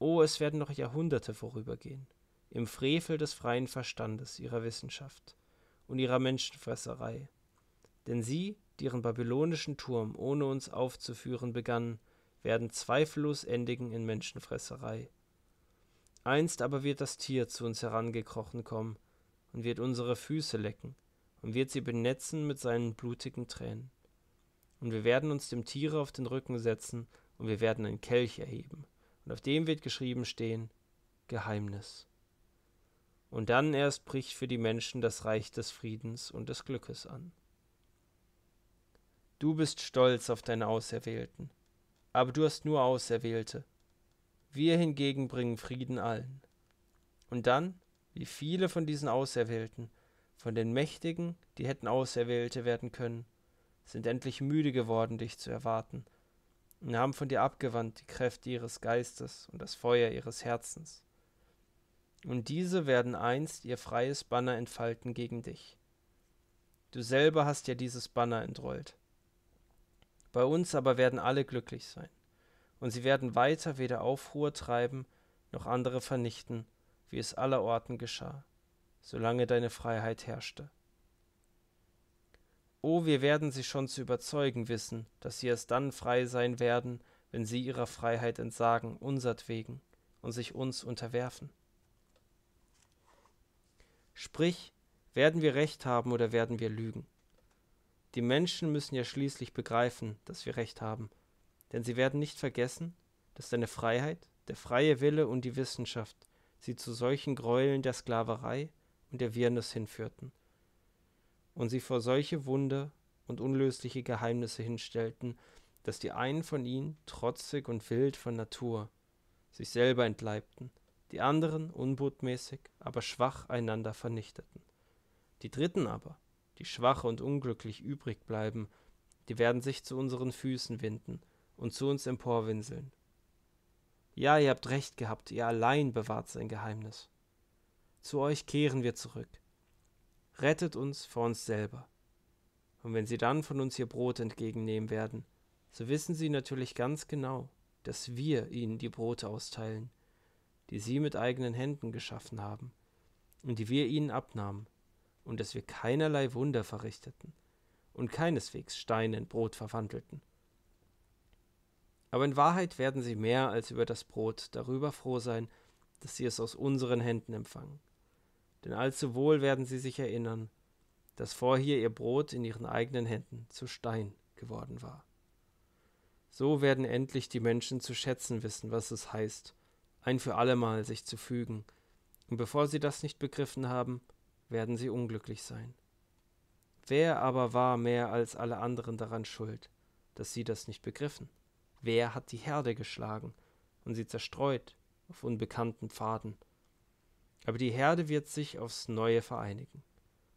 Oh, es werden noch jahrhunderte vorübergehen im frevel des freien verstandes ihrer wissenschaft und ihrer menschenfresserei denn sie die ihren babylonischen turm ohne uns aufzuführen begannen werden zweifellos endigen in Menschenfresserei. Einst aber wird das Tier zu uns herangekrochen kommen und wird unsere Füße lecken und wird sie benetzen mit seinen blutigen Tränen. Und wir werden uns dem Tiere auf den Rücken setzen und wir werden einen Kelch erheben. Und auf dem wird geschrieben stehen Geheimnis. Und dann erst bricht für die Menschen das Reich des Friedens und des Glückes an. Du bist stolz auf deine Auserwählten, aber du hast nur Auserwählte. Wir hingegen bringen Frieden allen. Und dann, wie viele von diesen Auserwählten, von den Mächtigen, die hätten Auserwählte werden können, sind endlich müde geworden, dich zu erwarten, und haben von dir abgewandt die Kräfte ihres Geistes und das Feuer ihres Herzens. Und diese werden einst ihr freies Banner entfalten gegen dich. Du selber hast ja dieses Banner entrollt. Bei uns aber werden alle glücklich sein. Und sie werden weiter weder Aufruhr treiben, noch andere vernichten, wie es allerorten geschah, solange deine Freiheit herrschte. O, oh, wir werden sie schon zu überzeugen wissen, dass sie erst dann frei sein werden, wenn sie ihrer Freiheit entsagen, unsertwegen, und sich uns unterwerfen. Sprich, werden wir recht haben oder werden wir lügen? Die Menschen müssen ja schließlich begreifen, dass wir Recht haben, denn sie werden nicht vergessen, dass deine Freiheit, der freie Wille und die Wissenschaft sie zu solchen Gräueln der Sklaverei und der Wirrnis hinführten und sie vor solche Wunder und unlösliche Geheimnisse hinstellten, dass die einen von ihnen, trotzig und wild von Natur, sich selber entleibten, die anderen, unbotmäßig, aber schwach einander vernichteten. Die dritten aber, die schwach und unglücklich übrig bleiben, die werden sich zu unseren Füßen winden und zu uns emporwinseln. Ja, ihr habt recht gehabt, ihr allein bewahrt sein Geheimnis. Zu euch kehren wir zurück. Rettet uns vor uns selber. Und wenn sie dann von uns ihr Brot entgegennehmen werden, so wissen sie natürlich ganz genau, dass wir ihnen die Brote austeilen, die sie mit eigenen Händen geschaffen haben und die wir ihnen abnahmen, und dass wir keinerlei Wunder verrichteten und keineswegs Stein in Brot verwandelten. Aber in Wahrheit werden sie mehr als über das Brot darüber froh sein, dass sie es aus unseren Händen empfangen. Denn allzu wohl werden sie sich erinnern, dass vorher ihr Brot in ihren eigenen Händen zu Stein geworden war. So werden endlich die Menschen zu schätzen wissen, was es heißt, ein für allemal sich zu fügen, und bevor sie das nicht begriffen haben, werden sie unglücklich sein. Wer aber war mehr als alle anderen daran schuld, dass sie das nicht begriffen? Wer hat die Herde geschlagen und sie zerstreut auf unbekannten Pfaden? Aber die Herde wird sich aufs Neue vereinigen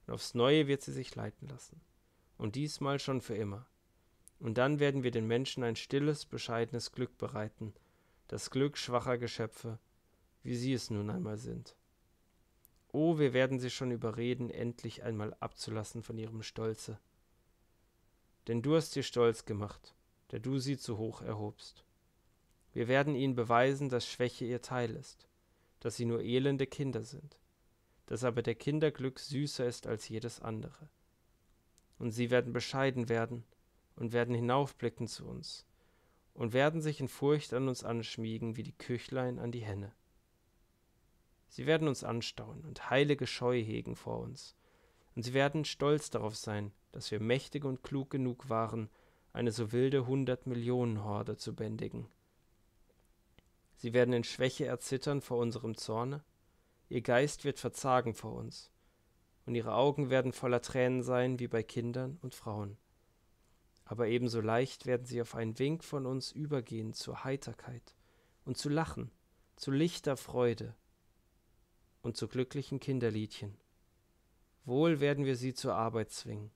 und aufs Neue wird sie sich leiten lassen. Und diesmal schon für immer. Und dann werden wir den Menschen ein stilles, bescheidenes Glück bereiten, das Glück schwacher Geschöpfe, wie sie es nun einmal sind. Oh, wir werden sie schon überreden, endlich einmal abzulassen von ihrem Stolze. Denn du hast sie stolz gemacht, da du sie zu hoch erhobst. Wir werden ihnen beweisen, dass Schwäche ihr Teil ist, dass sie nur elende Kinder sind, dass aber der Kinderglück süßer ist als jedes andere. Und sie werden bescheiden werden und werden hinaufblicken zu uns und werden sich in Furcht an uns anschmiegen wie die Küchlein an die Henne. Sie werden uns anstauen und heilige Scheu hegen vor uns. Und sie werden stolz darauf sein, dass wir mächtig und klug genug waren, eine so wilde hundert Millionen Horde zu bändigen. Sie werden in Schwäche erzittern vor unserem Zorne, ihr Geist wird verzagen vor uns, und ihre Augen werden voller Tränen sein wie bei Kindern und Frauen. Aber ebenso leicht werden sie auf einen Wink von uns übergehen zur Heiterkeit und zu Lachen, zu lichter Freude, und zu glücklichen Kinderliedchen. Wohl werden wir sie zur Arbeit zwingen,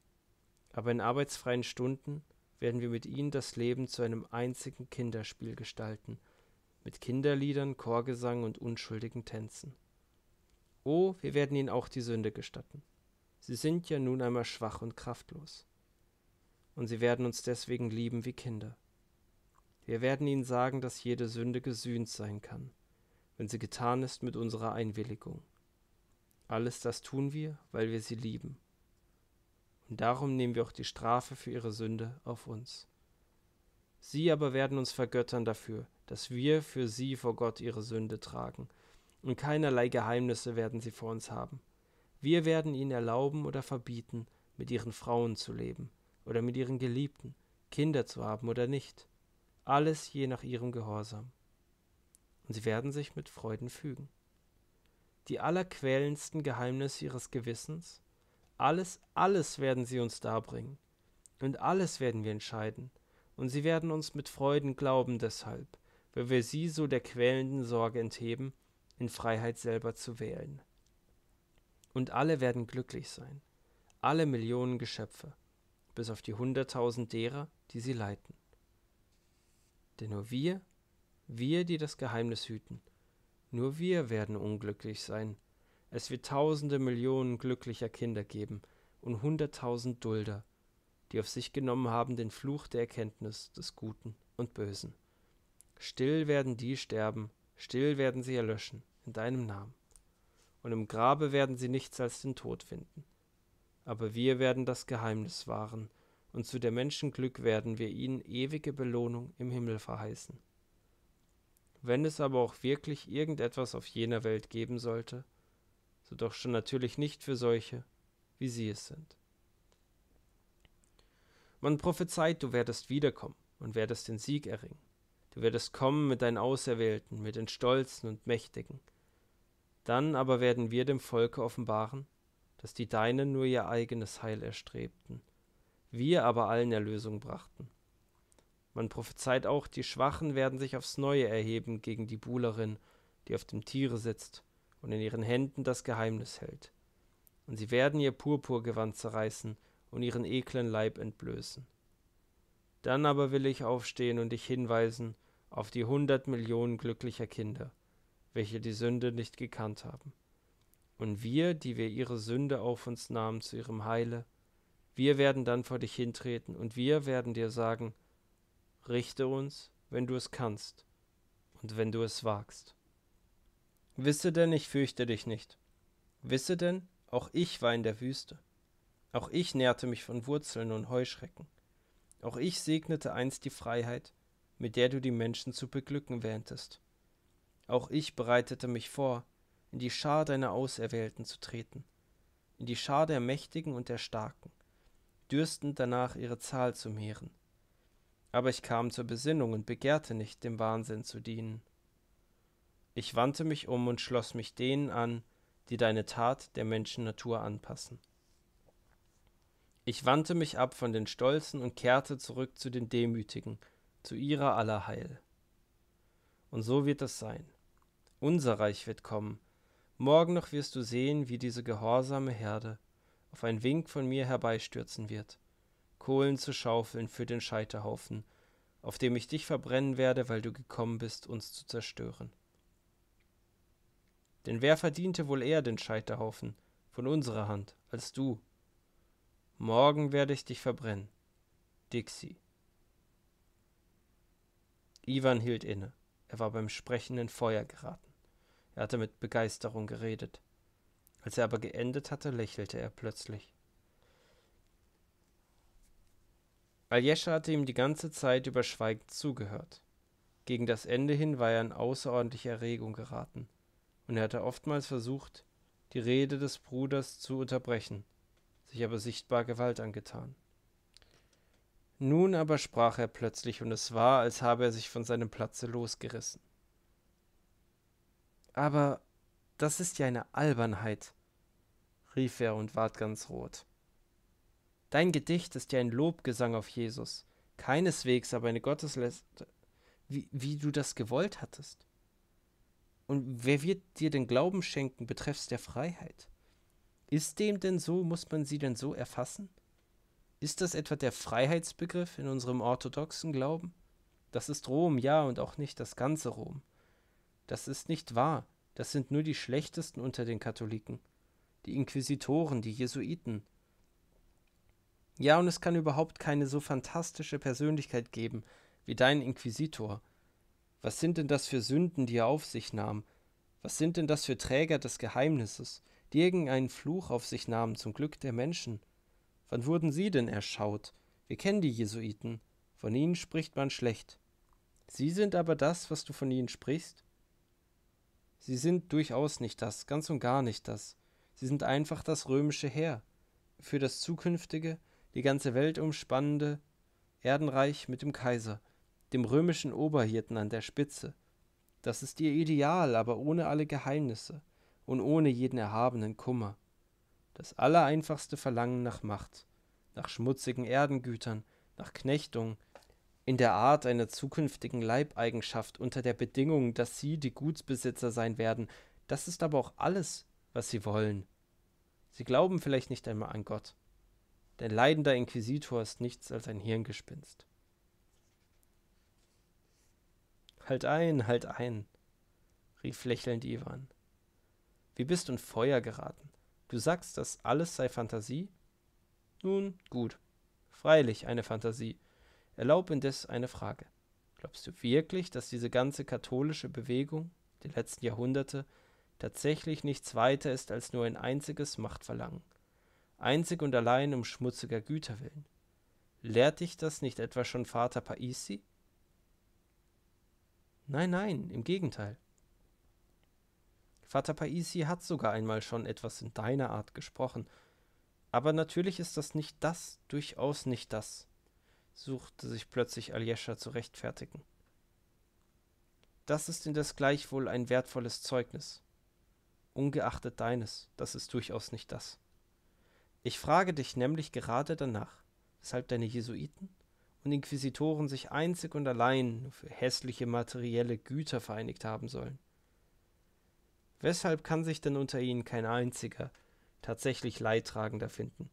aber in arbeitsfreien Stunden werden wir mit ihnen das Leben zu einem einzigen Kinderspiel gestalten, mit Kinderliedern, Chorgesang und unschuldigen Tänzen. Oh, wir werden ihnen auch die Sünde gestatten. Sie sind ja nun einmal schwach und kraftlos. Und sie werden uns deswegen lieben wie Kinder. Wir werden ihnen sagen, dass jede Sünde gesühnt sein kann wenn sie getan ist mit unserer Einwilligung. Alles das tun wir, weil wir sie lieben. Und darum nehmen wir auch die Strafe für ihre Sünde auf uns. Sie aber werden uns vergöttern dafür, dass wir für sie vor Gott ihre Sünde tragen, und keinerlei Geheimnisse werden sie vor uns haben. Wir werden ihnen erlauben oder verbieten, mit ihren Frauen zu leben, oder mit ihren Geliebten, Kinder zu haben oder nicht, alles je nach ihrem Gehorsam und sie werden sich mit Freuden fügen. Die allerquälendsten Geheimnisse ihres Gewissens, alles, alles werden sie uns darbringen, und alles werden wir entscheiden, und sie werden uns mit Freuden glauben deshalb, weil wir sie so der quälenden Sorge entheben, in Freiheit selber zu wählen. Und alle werden glücklich sein, alle Millionen Geschöpfe, bis auf die hunderttausend derer, die sie leiten. Denn nur wir wir, die das Geheimnis hüten. Nur wir werden unglücklich sein. Es wird tausende Millionen glücklicher Kinder geben und hunderttausend Dulder, die auf sich genommen haben den Fluch der Erkenntnis des Guten und Bösen. Still werden die sterben, still werden sie erlöschen, in deinem Namen. Und im Grabe werden sie nichts als den Tod finden. Aber wir werden das Geheimnis wahren, und zu der Menschen Glück werden wir ihnen ewige Belohnung im Himmel verheißen. Wenn es aber auch wirklich irgendetwas auf jener Welt geben sollte, so doch schon natürlich nicht für solche, wie sie es sind. Man prophezeit, du werdest wiederkommen und werdest den Sieg erringen. Du werdest kommen mit deinen Auserwählten, mit den Stolzen und Mächtigen. Dann aber werden wir dem Volke offenbaren, dass die Deinen nur ihr eigenes Heil erstrebten, wir aber allen Erlösung brachten. Man prophezeit auch, die Schwachen werden sich aufs Neue erheben gegen die Buhlerin, die auf dem Tiere sitzt und in ihren Händen das Geheimnis hält. Und sie werden ihr Purpurgewand zerreißen und ihren eklen Leib entblößen. Dann aber will ich aufstehen und dich hinweisen auf die hundert Millionen glücklicher Kinder, welche die Sünde nicht gekannt haben. Und wir, die wir ihre Sünde auf uns nahmen zu ihrem Heile, wir werden dann vor dich hintreten und wir werden dir sagen, richte uns, wenn du es kannst und wenn du es wagst. Wisse denn, ich fürchte dich nicht. Wisse denn, auch ich war in der Wüste. Auch ich nährte mich von Wurzeln und Heuschrecken. Auch ich segnete einst die Freiheit, mit der du die Menschen zu beglücken wähntest. Auch ich bereitete mich vor, in die Schar deiner Auserwählten zu treten, in die Schar der Mächtigen und der Starken, dürstend danach ihre Zahl zu mehren aber ich kam zur Besinnung und begehrte nicht, dem Wahnsinn zu dienen. Ich wandte mich um und schloss mich denen an, die deine Tat der Menschennatur anpassen. Ich wandte mich ab von den Stolzen und kehrte zurück zu den Demütigen, zu ihrer aller Heil. Und so wird es sein. Unser Reich wird kommen. Morgen noch wirst du sehen, wie diese gehorsame Herde auf einen Wink von mir herbeistürzen wird Kohlen zu schaufeln für den Scheiterhaufen, auf dem ich dich verbrennen werde, weil du gekommen bist, uns zu zerstören. Denn wer verdiente wohl eher den Scheiterhaufen von unserer Hand als du? Morgen werde ich dich verbrennen. Dixie. Ivan hielt inne. Er war beim Sprechen in Feuer geraten. Er hatte mit Begeisterung geredet. Als er aber geendet hatte, lächelte er plötzlich. Aljoscha hatte ihm die ganze Zeit über schweigend zugehört. Gegen das Ende hin war er in außerordentliche Erregung geraten, und er hatte oftmals versucht, die Rede des Bruders zu unterbrechen, sich aber sichtbar Gewalt angetan. Nun aber sprach er plötzlich, und es war, als habe er sich von seinem Platze losgerissen. Aber das ist ja eine Albernheit, rief er und ward ganz rot. Dein Gedicht ist ja ein Lobgesang auf Jesus, keineswegs aber eine Gotteslästerung, wie, wie du das gewollt hattest. Und wer wird dir den Glauben schenken betreffs der Freiheit? Ist dem denn so, muss man sie denn so erfassen? Ist das etwa der Freiheitsbegriff in unserem orthodoxen Glauben? Das ist Rom, ja, und auch nicht das ganze Rom. Das ist nicht wahr, das sind nur die schlechtesten unter den Katholiken. Die Inquisitoren, die Jesuiten, ja, und es kann überhaupt keine so fantastische Persönlichkeit geben wie dein Inquisitor. Was sind denn das für Sünden, die er auf sich nahm? Was sind denn das für Träger des Geheimnisses, die irgendeinen Fluch auf sich nahmen zum Glück der Menschen? Wann wurden sie denn erschaut? Wir kennen die Jesuiten, von ihnen spricht man schlecht. Sie sind aber das, was du von ihnen sprichst? Sie sind durchaus nicht das, ganz und gar nicht das. Sie sind einfach das römische Heer, für das zukünftige die ganze Welt umspannende Erdenreich mit dem Kaiser, dem römischen Oberhirten an der Spitze. Das ist ihr Ideal, aber ohne alle Geheimnisse und ohne jeden erhabenen Kummer. Das allereinfachste Verlangen nach Macht, nach schmutzigen Erdengütern, nach Knechtung, in der Art einer zukünftigen Leibeigenschaft unter der Bedingung, dass sie die Gutsbesitzer sein werden, das ist aber auch alles, was sie wollen. Sie glauben vielleicht nicht einmal an Gott. Dein leidender Inquisitor ist nichts als ein Hirngespinst. Halt ein, halt ein, rief lächelnd Ivan. Wie bist du in Feuer geraten? Du sagst, das alles sei Fantasie? Nun, gut. Freilich eine Fantasie. Erlaub indes eine Frage. Glaubst du wirklich, dass diese ganze katholische Bewegung der letzten Jahrhunderte tatsächlich nichts weiter ist als nur ein einziges Machtverlangen? einzig und allein um schmutziger Güter willen. Lehrt dich das nicht etwa schon Vater Paisi? Nein, nein, im Gegenteil. Vater Paisi hat sogar einmal schon etwas in deiner Art gesprochen, aber natürlich ist das nicht das, durchaus nicht das, suchte sich plötzlich Aljescha zu rechtfertigen. Das ist indes gleichwohl ein wertvolles Zeugnis, ungeachtet deines, das ist durchaus nicht das. Ich frage dich nämlich gerade danach, weshalb deine Jesuiten und Inquisitoren sich einzig und allein für hässliche materielle Güter vereinigt haben sollen. Weshalb kann sich denn unter ihnen kein einziger, tatsächlich Leidtragender finden,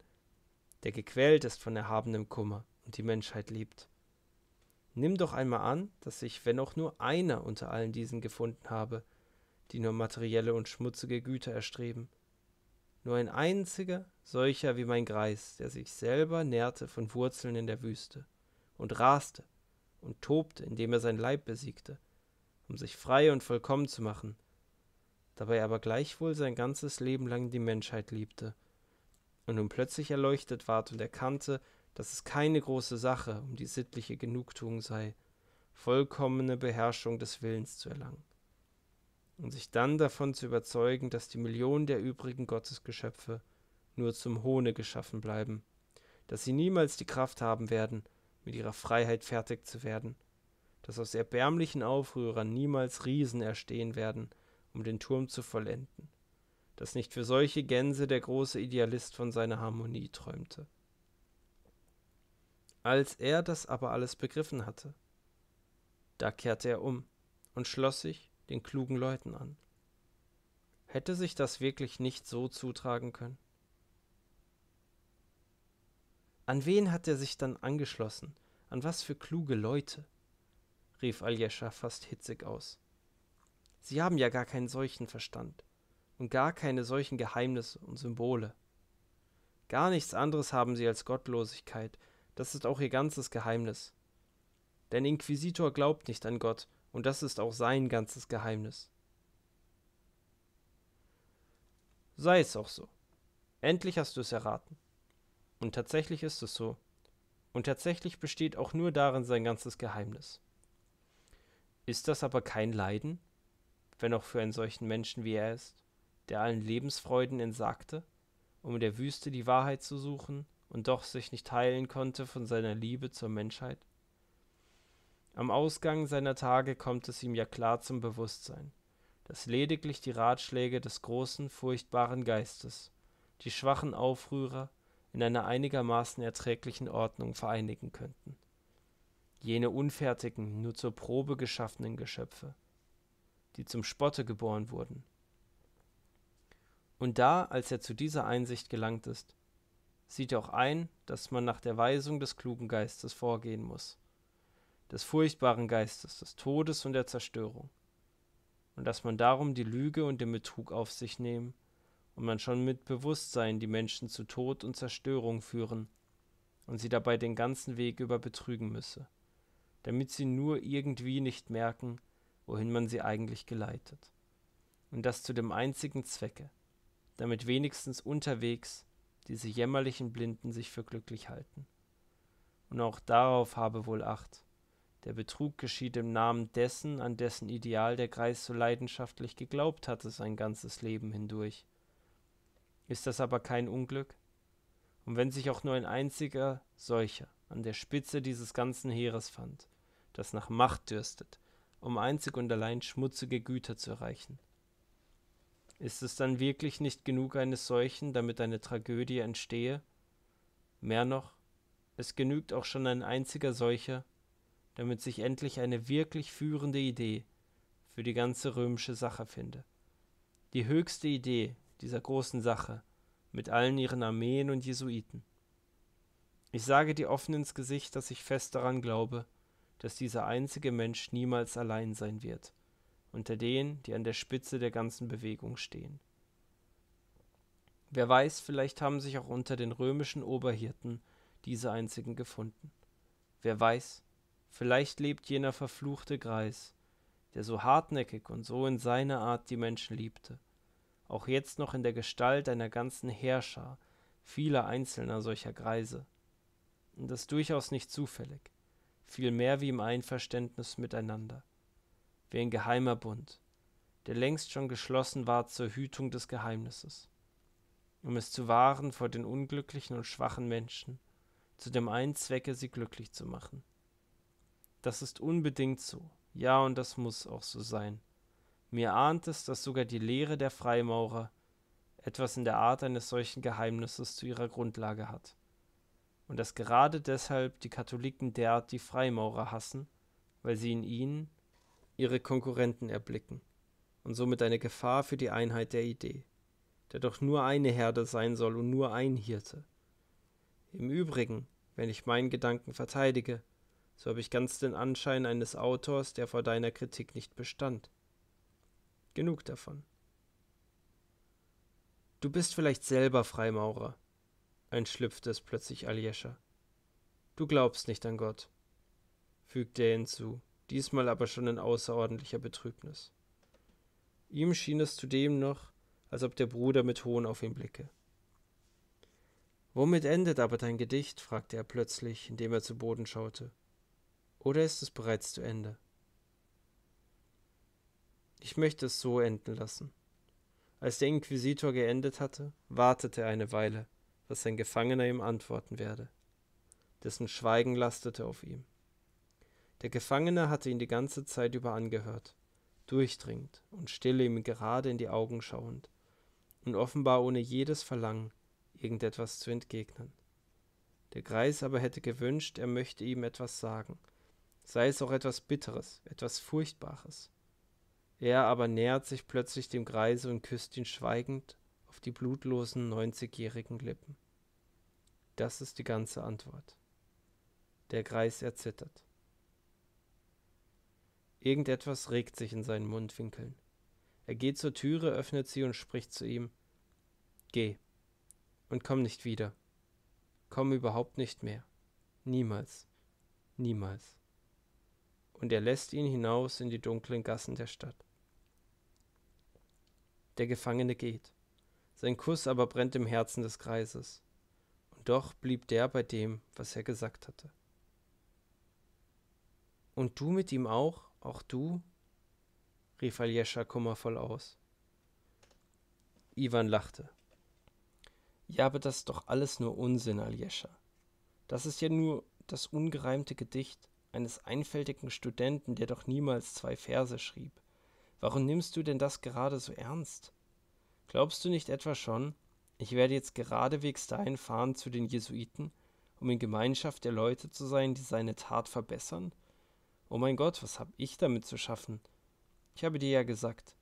der gequält ist von erhabenem Kummer und die Menschheit liebt? Nimm doch einmal an, dass ich, wenn auch nur einer unter allen diesen gefunden habe, die nur materielle und schmutzige Güter erstreben – nur ein einziger solcher wie mein Greis, der sich selber nährte von Wurzeln in der Wüste und raste und tobte, indem er sein Leib besiegte, um sich frei und vollkommen zu machen, dabei aber gleichwohl sein ganzes Leben lang die Menschheit liebte und nun plötzlich erleuchtet ward und erkannte, dass es keine große Sache um die sittliche Genugtuung sei, vollkommene Beherrschung des Willens zu erlangen und sich dann davon zu überzeugen, dass die Millionen der übrigen Gottesgeschöpfe nur zum Hohne geschaffen bleiben, dass sie niemals die Kraft haben werden, mit ihrer Freiheit fertig zu werden, dass aus erbärmlichen Aufrührern niemals Riesen erstehen werden, um den Turm zu vollenden, dass nicht für solche Gänse der große Idealist von seiner Harmonie träumte. Als er das aber alles begriffen hatte, da kehrte er um und schloss sich, den klugen Leuten an. Hätte sich das wirklich nicht so zutragen können? An wen hat er sich dann angeschlossen? An was für kluge Leute? rief Aljescha fast hitzig aus. Sie haben ja gar keinen solchen Verstand und gar keine solchen Geheimnisse und Symbole. Gar nichts anderes haben sie als Gottlosigkeit, das ist auch ihr ganzes Geheimnis. Denn Inquisitor glaubt nicht an Gott und das ist auch sein ganzes Geheimnis. Sei es auch so. Endlich hast du es erraten. Und tatsächlich ist es so. Und tatsächlich besteht auch nur darin sein ganzes Geheimnis. Ist das aber kein Leiden, wenn auch für einen solchen Menschen wie er ist, der allen Lebensfreuden entsagte, um in der Wüste die Wahrheit zu suchen und doch sich nicht heilen konnte von seiner Liebe zur Menschheit? Am Ausgang seiner Tage kommt es ihm ja klar zum Bewusstsein, dass lediglich die Ratschläge des großen, furchtbaren Geistes die schwachen Aufrührer in einer einigermaßen erträglichen Ordnung vereinigen könnten. Jene unfertigen, nur zur Probe geschaffenen Geschöpfe, die zum Spotte geboren wurden. Und da, als er zu dieser Einsicht gelangt ist, sieht er auch ein, dass man nach der Weisung des klugen Geistes vorgehen muss des furchtbaren Geistes, des Todes und der Zerstörung, und dass man darum die Lüge und den Betrug auf sich nehmen, und man schon mit Bewusstsein die Menschen zu Tod und Zerstörung führen, und sie dabei den ganzen Weg über betrügen müsse, damit sie nur irgendwie nicht merken, wohin man sie eigentlich geleitet. Und das zu dem einzigen Zwecke, damit wenigstens unterwegs diese jämmerlichen Blinden sich für glücklich halten. Und auch darauf habe wohl Acht, der Betrug geschieht im Namen dessen, an dessen Ideal der Greis so leidenschaftlich geglaubt hatte sein ganzes Leben hindurch. Ist das aber kein Unglück? Und wenn sich auch nur ein einziger solcher an der Spitze dieses ganzen Heeres fand, das nach Macht dürstet, um einzig und allein schmutzige Güter zu erreichen. Ist es dann wirklich nicht genug eines solchen, damit eine Tragödie entstehe? Mehr noch, es genügt auch schon ein einziger solcher, damit sich endlich eine wirklich führende Idee für die ganze römische Sache finde. Die höchste Idee dieser großen Sache mit allen ihren Armeen und Jesuiten. Ich sage dir offen ins Gesicht, dass ich fest daran glaube, dass dieser einzige Mensch niemals allein sein wird, unter denen, die an der Spitze der ganzen Bewegung stehen. Wer weiß, vielleicht haben sich auch unter den römischen Oberhirten diese einzigen gefunden. Wer weiß, Vielleicht lebt jener verfluchte Greis, der so hartnäckig und so in seiner Art die Menschen liebte, auch jetzt noch in der Gestalt einer ganzen Heerschar vieler einzelner solcher Greise. Und das durchaus nicht zufällig, vielmehr wie im Einverständnis miteinander, wie ein geheimer Bund, der längst schon geschlossen war zur Hütung des Geheimnisses, um es zu wahren vor den unglücklichen und schwachen Menschen, zu dem einen Zwecke, sie glücklich zu machen. Das ist unbedingt so. Ja, und das muss auch so sein. Mir ahnt es, dass sogar die Lehre der Freimaurer etwas in der Art eines solchen Geheimnisses zu ihrer Grundlage hat. Und dass gerade deshalb die Katholiken derart die Freimaurer hassen, weil sie in ihnen ihre Konkurrenten erblicken und somit eine Gefahr für die Einheit der Idee, der doch nur eine Herde sein soll und nur ein Hirte. Im Übrigen, wenn ich meinen Gedanken verteidige, so habe ich ganz den Anschein eines Autors, der vor deiner Kritik nicht bestand. Genug davon. Du bist vielleicht selber Freimaurer, entschlüpfte es plötzlich Aljoscha. Du glaubst nicht an Gott, fügte er hinzu, diesmal aber schon in außerordentlicher Betrübnis. Ihm schien es zudem noch, als ob der Bruder mit Hohn auf ihn blicke. Womit endet aber dein Gedicht? fragte er plötzlich, indem er zu Boden schaute. Oder ist es bereits zu Ende? Ich möchte es so enden lassen. Als der Inquisitor geendet hatte, wartete er eine Weile, was sein Gefangener ihm antworten werde. Dessen Schweigen lastete auf ihm. Der Gefangene hatte ihn die ganze Zeit über angehört, durchdringend und stille ihm gerade in die Augen schauend, und offenbar ohne jedes Verlangen, irgendetwas zu entgegnen. Der Greis aber hätte gewünscht, er möchte ihm etwas sagen, sei es auch etwas Bitteres, etwas Furchtbares. Er aber nähert sich plötzlich dem Greise und küsst ihn schweigend auf die blutlosen neunzigjährigen Lippen. Das ist die ganze Antwort. Der Greis erzittert. Irgendetwas regt sich in seinen Mundwinkeln. Er geht zur Türe, öffnet sie und spricht zu ihm Geh und komm nicht wieder. Komm überhaupt nicht mehr. Niemals. Niemals und er lässt ihn hinaus in die dunklen Gassen der Stadt. Der Gefangene geht. Sein Kuss aber brennt im Herzen des Greises. Und doch blieb der bei dem, was er gesagt hatte. Und du mit ihm auch, auch du? rief Aljescha kummervoll aus. Iwan lachte. Ja, aber das ist doch alles nur Unsinn, Aljescha. Das ist ja nur das ungereimte Gedicht, eines einfältigen Studenten, der doch niemals zwei Verse schrieb. Warum nimmst du denn das gerade so ernst? Glaubst du nicht etwa schon, ich werde jetzt geradewegs dahin fahren zu den Jesuiten, um in Gemeinschaft der Leute zu sein, die seine Tat verbessern? Oh mein Gott, was habe ich damit zu schaffen? Ich habe dir ja gesagt,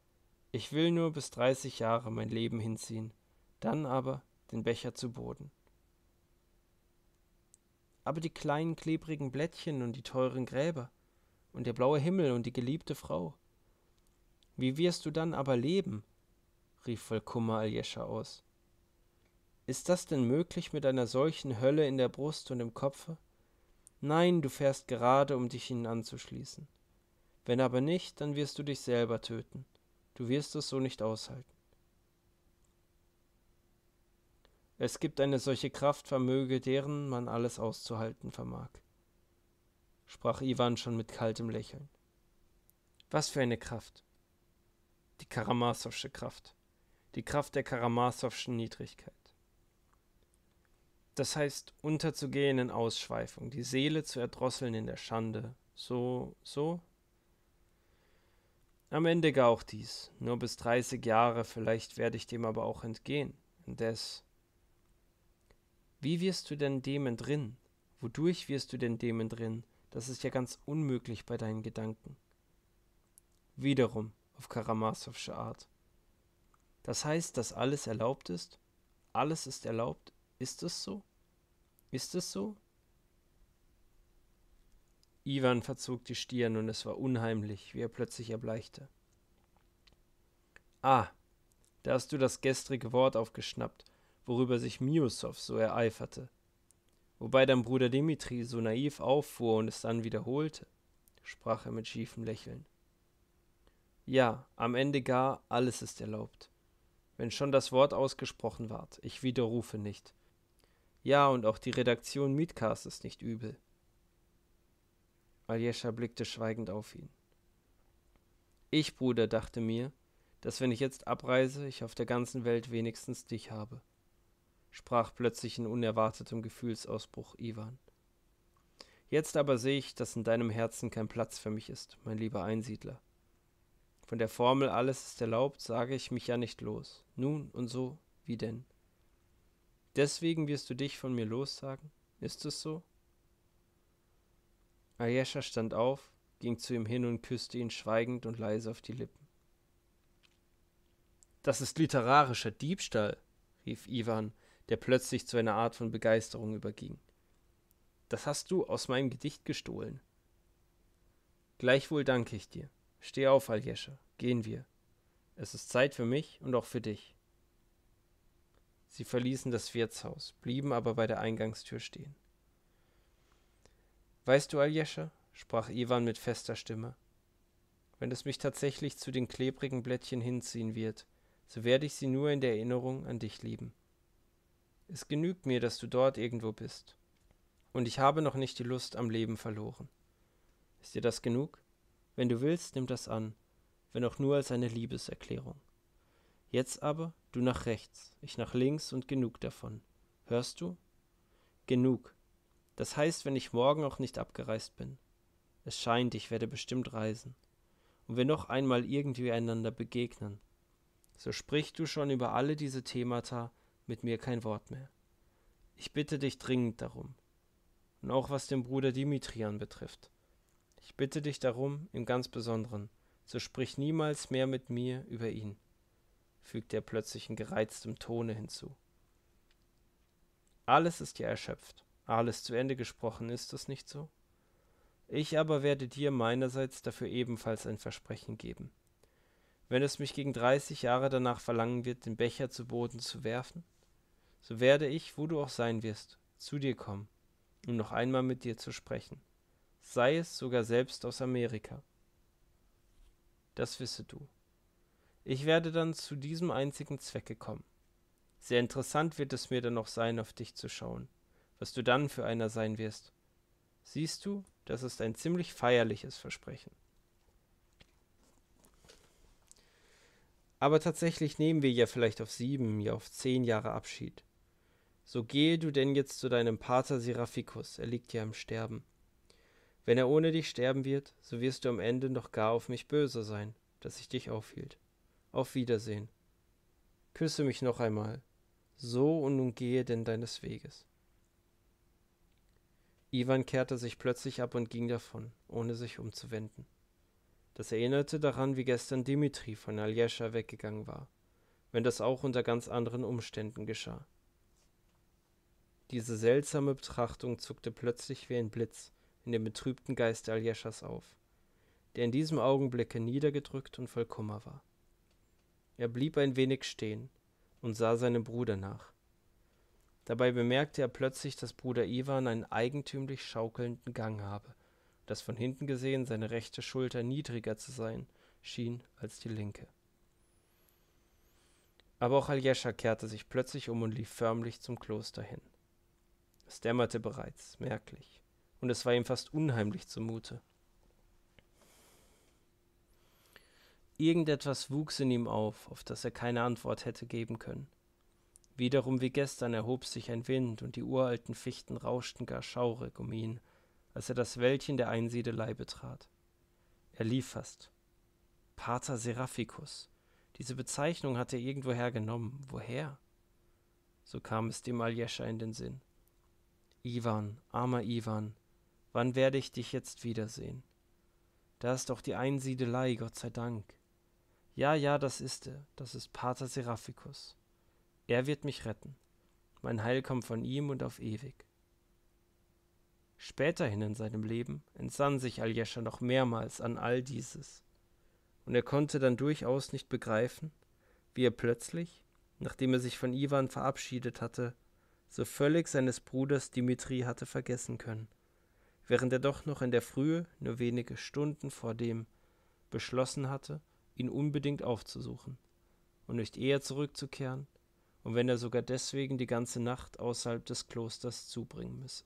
ich will nur bis dreißig Jahre mein Leben hinziehen, dann aber den Becher zu Boden aber die kleinen klebrigen Blättchen und die teuren Gräber und der blaue Himmel und die geliebte Frau. Wie wirst du dann aber leben? rief voll Kummer Aljescha aus. Ist das denn möglich mit einer solchen Hölle in der Brust und im Kopfe? Nein, du fährst gerade, um dich ihnen anzuschließen. Wenn aber nicht, dann wirst du dich selber töten. Du wirst es so nicht aushalten. Es gibt eine solche Kraft, vermöge deren man alles auszuhalten vermag, sprach Iwan schon mit kaltem Lächeln. Was für eine Kraft? Die Karamasowsche Kraft. Die Kraft der Karamasowschen Niedrigkeit. Das heißt, unterzugehen in Ausschweifung, die Seele zu erdrosseln in der Schande. So, so? Am Ende gar auch dies. Nur bis 30 Jahre, vielleicht werde ich dem aber auch entgehen. Indes, wie wirst du denn dem entrinnen? Wodurch wirst du denn dem entrinnen? Das ist ja ganz unmöglich bei deinen Gedanken. Wiederum auf Karamasowsche Art. Das heißt, dass alles erlaubt ist? Alles ist erlaubt? Ist es so? Ist es so? Ivan verzog die Stirn und es war unheimlich, wie er plötzlich erbleichte. Ah, da hast du das gestrige Wort aufgeschnappt worüber sich Miusow so ereiferte. Wobei dann Bruder Dimitri so naiv auffuhr und es dann wiederholte, sprach er mit schiefem Lächeln. Ja, am Ende gar alles ist erlaubt. Wenn schon das Wort ausgesprochen ward, ich widerrufe nicht. Ja, und auch die Redaktion Mietcast ist nicht übel. Aljescha blickte schweigend auf ihn. Ich, Bruder, dachte mir, dass wenn ich jetzt abreise, ich auf der ganzen Welt wenigstens dich habe sprach plötzlich in unerwartetem Gefühlsausbruch Iwan. Jetzt aber sehe ich, dass in deinem Herzen kein Platz für mich ist, mein lieber Einsiedler. Von der Formel alles ist erlaubt, sage ich mich ja nicht los. Nun und so, wie denn? Deswegen wirst du dich von mir lossagen? Ist es so? Ayesha stand auf, ging zu ihm hin und küsste ihn schweigend und leise auf die Lippen. Das ist literarischer Diebstahl, rief Iwan der plötzlich zu einer Art von Begeisterung überging. Das hast du aus meinem Gedicht gestohlen. Gleichwohl danke ich dir. Steh auf, Aljescha, gehen wir. Es ist Zeit für mich und auch für dich. Sie verließen das Wirtshaus, blieben aber bei der Eingangstür stehen. Weißt du, Aljescha, sprach Iwan mit fester Stimme, wenn es mich tatsächlich zu den klebrigen Blättchen hinziehen wird, so werde ich sie nur in der Erinnerung an dich lieben. Es genügt mir, dass du dort irgendwo bist. Und ich habe noch nicht die Lust am Leben verloren. Ist dir das genug? Wenn du willst, nimm das an, wenn auch nur als eine Liebeserklärung. Jetzt aber du nach rechts, ich nach links und genug davon. Hörst du? Genug. Das heißt, wenn ich morgen auch nicht abgereist bin. Es scheint, ich werde bestimmt reisen. Und wir noch einmal irgendwie einander begegnen. So sprichst du schon über alle diese Themata, mit mir kein Wort mehr. Ich bitte dich dringend darum. Und auch was den Bruder Dimitrian betrifft. Ich bitte dich darum, im ganz Besonderen, so sprich niemals mehr mit mir über ihn, fügte er plötzlich in gereiztem Tone hinzu. Alles ist ja erschöpft, alles zu Ende gesprochen, ist es nicht so? Ich aber werde dir meinerseits dafür ebenfalls ein Versprechen geben. Wenn es mich gegen dreißig Jahre danach verlangen wird, den Becher zu Boden zu werfen, so werde ich, wo du auch sein wirst, zu dir kommen, um noch einmal mit dir zu sprechen, sei es sogar selbst aus Amerika. Das wisse du. Ich werde dann zu diesem einzigen Zwecke kommen. Sehr interessant wird es mir dann noch sein, auf dich zu schauen, was du dann für einer sein wirst. Siehst du, das ist ein ziemlich feierliches Versprechen. Aber tatsächlich nehmen wir ja vielleicht auf sieben, ja auf zehn Jahre Abschied. So gehe du denn jetzt zu deinem Pater Seraphikus, er liegt hier im Sterben. Wenn er ohne dich sterben wird, so wirst du am Ende noch gar auf mich böse sein, dass ich dich aufhielt. Auf Wiedersehen. Küsse mich noch einmal. So und nun gehe denn deines Weges. Iwan kehrte sich plötzlich ab und ging davon, ohne sich umzuwenden. Das erinnerte daran, wie gestern Dimitri von Aljescha weggegangen war, wenn das auch unter ganz anderen Umständen geschah. Diese seltsame Betrachtung zuckte plötzlich wie ein Blitz in dem betrübten Geist Aljeschas auf, der in diesem Augenblicke niedergedrückt und voll Kummer war. Er blieb ein wenig stehen und sah seinem Bruder nach. Dabei bemerkte er plötzlich, dass Bruder Iwan einen eigentümlich schaukelnden Gang habe, dass von hinten gesehen seine rechte Schulter niedriger zu sein schien als die linke. Aber auch Aljescha kehrte sich plötzlich um und lief förmlich zum Kloster hin. Es dämmerte bereits, merklich, und es war ihm fast unheimlich zumute. Irgendetwas wuchs in ihm auf, auf das er keine Antwort hätte geben können. Wiederum wie gestern erhob sich ein Wind, und die uralten Fichten rauschten gar schaurig um ihn, als er das Wäldchen der Einsiedelei betrat. Er lief fast. Pater Seraphicus. Diese Bezeichnung hat er irgendwoher genommen. Woher? So kam es dem Aljescha in den Sinn. Iwan, armer Iwan, wann werde ich dich jetzt wiedersehen? Da ist doch die Einsiedelei, Gott sei Dank. Ja, ja, das ist er, das ist Pater Seraphikus. Er wird mich retten. Mein Heil kommt von ihm und auf ewig. Späterhin in seinem Leben entsann sich Aljescha noch mehrmals an all dieses, und er konnte dann durchaus nicht begreifen, wie er plötzlich, nachdem er sich von Iwan verabschiedet hatte, so völlig seines Bruders Dimitri hatte vergessen können, während er doch noch in der Frühe, nur wenige Stunden vor dem, beschlossen hatte, ihn unbedingt aufzusuchen und nicht eher zurückzukehren, und wenn er sogar deswegen die ganze Nacht außerhalb des Klosters zubringen müsse.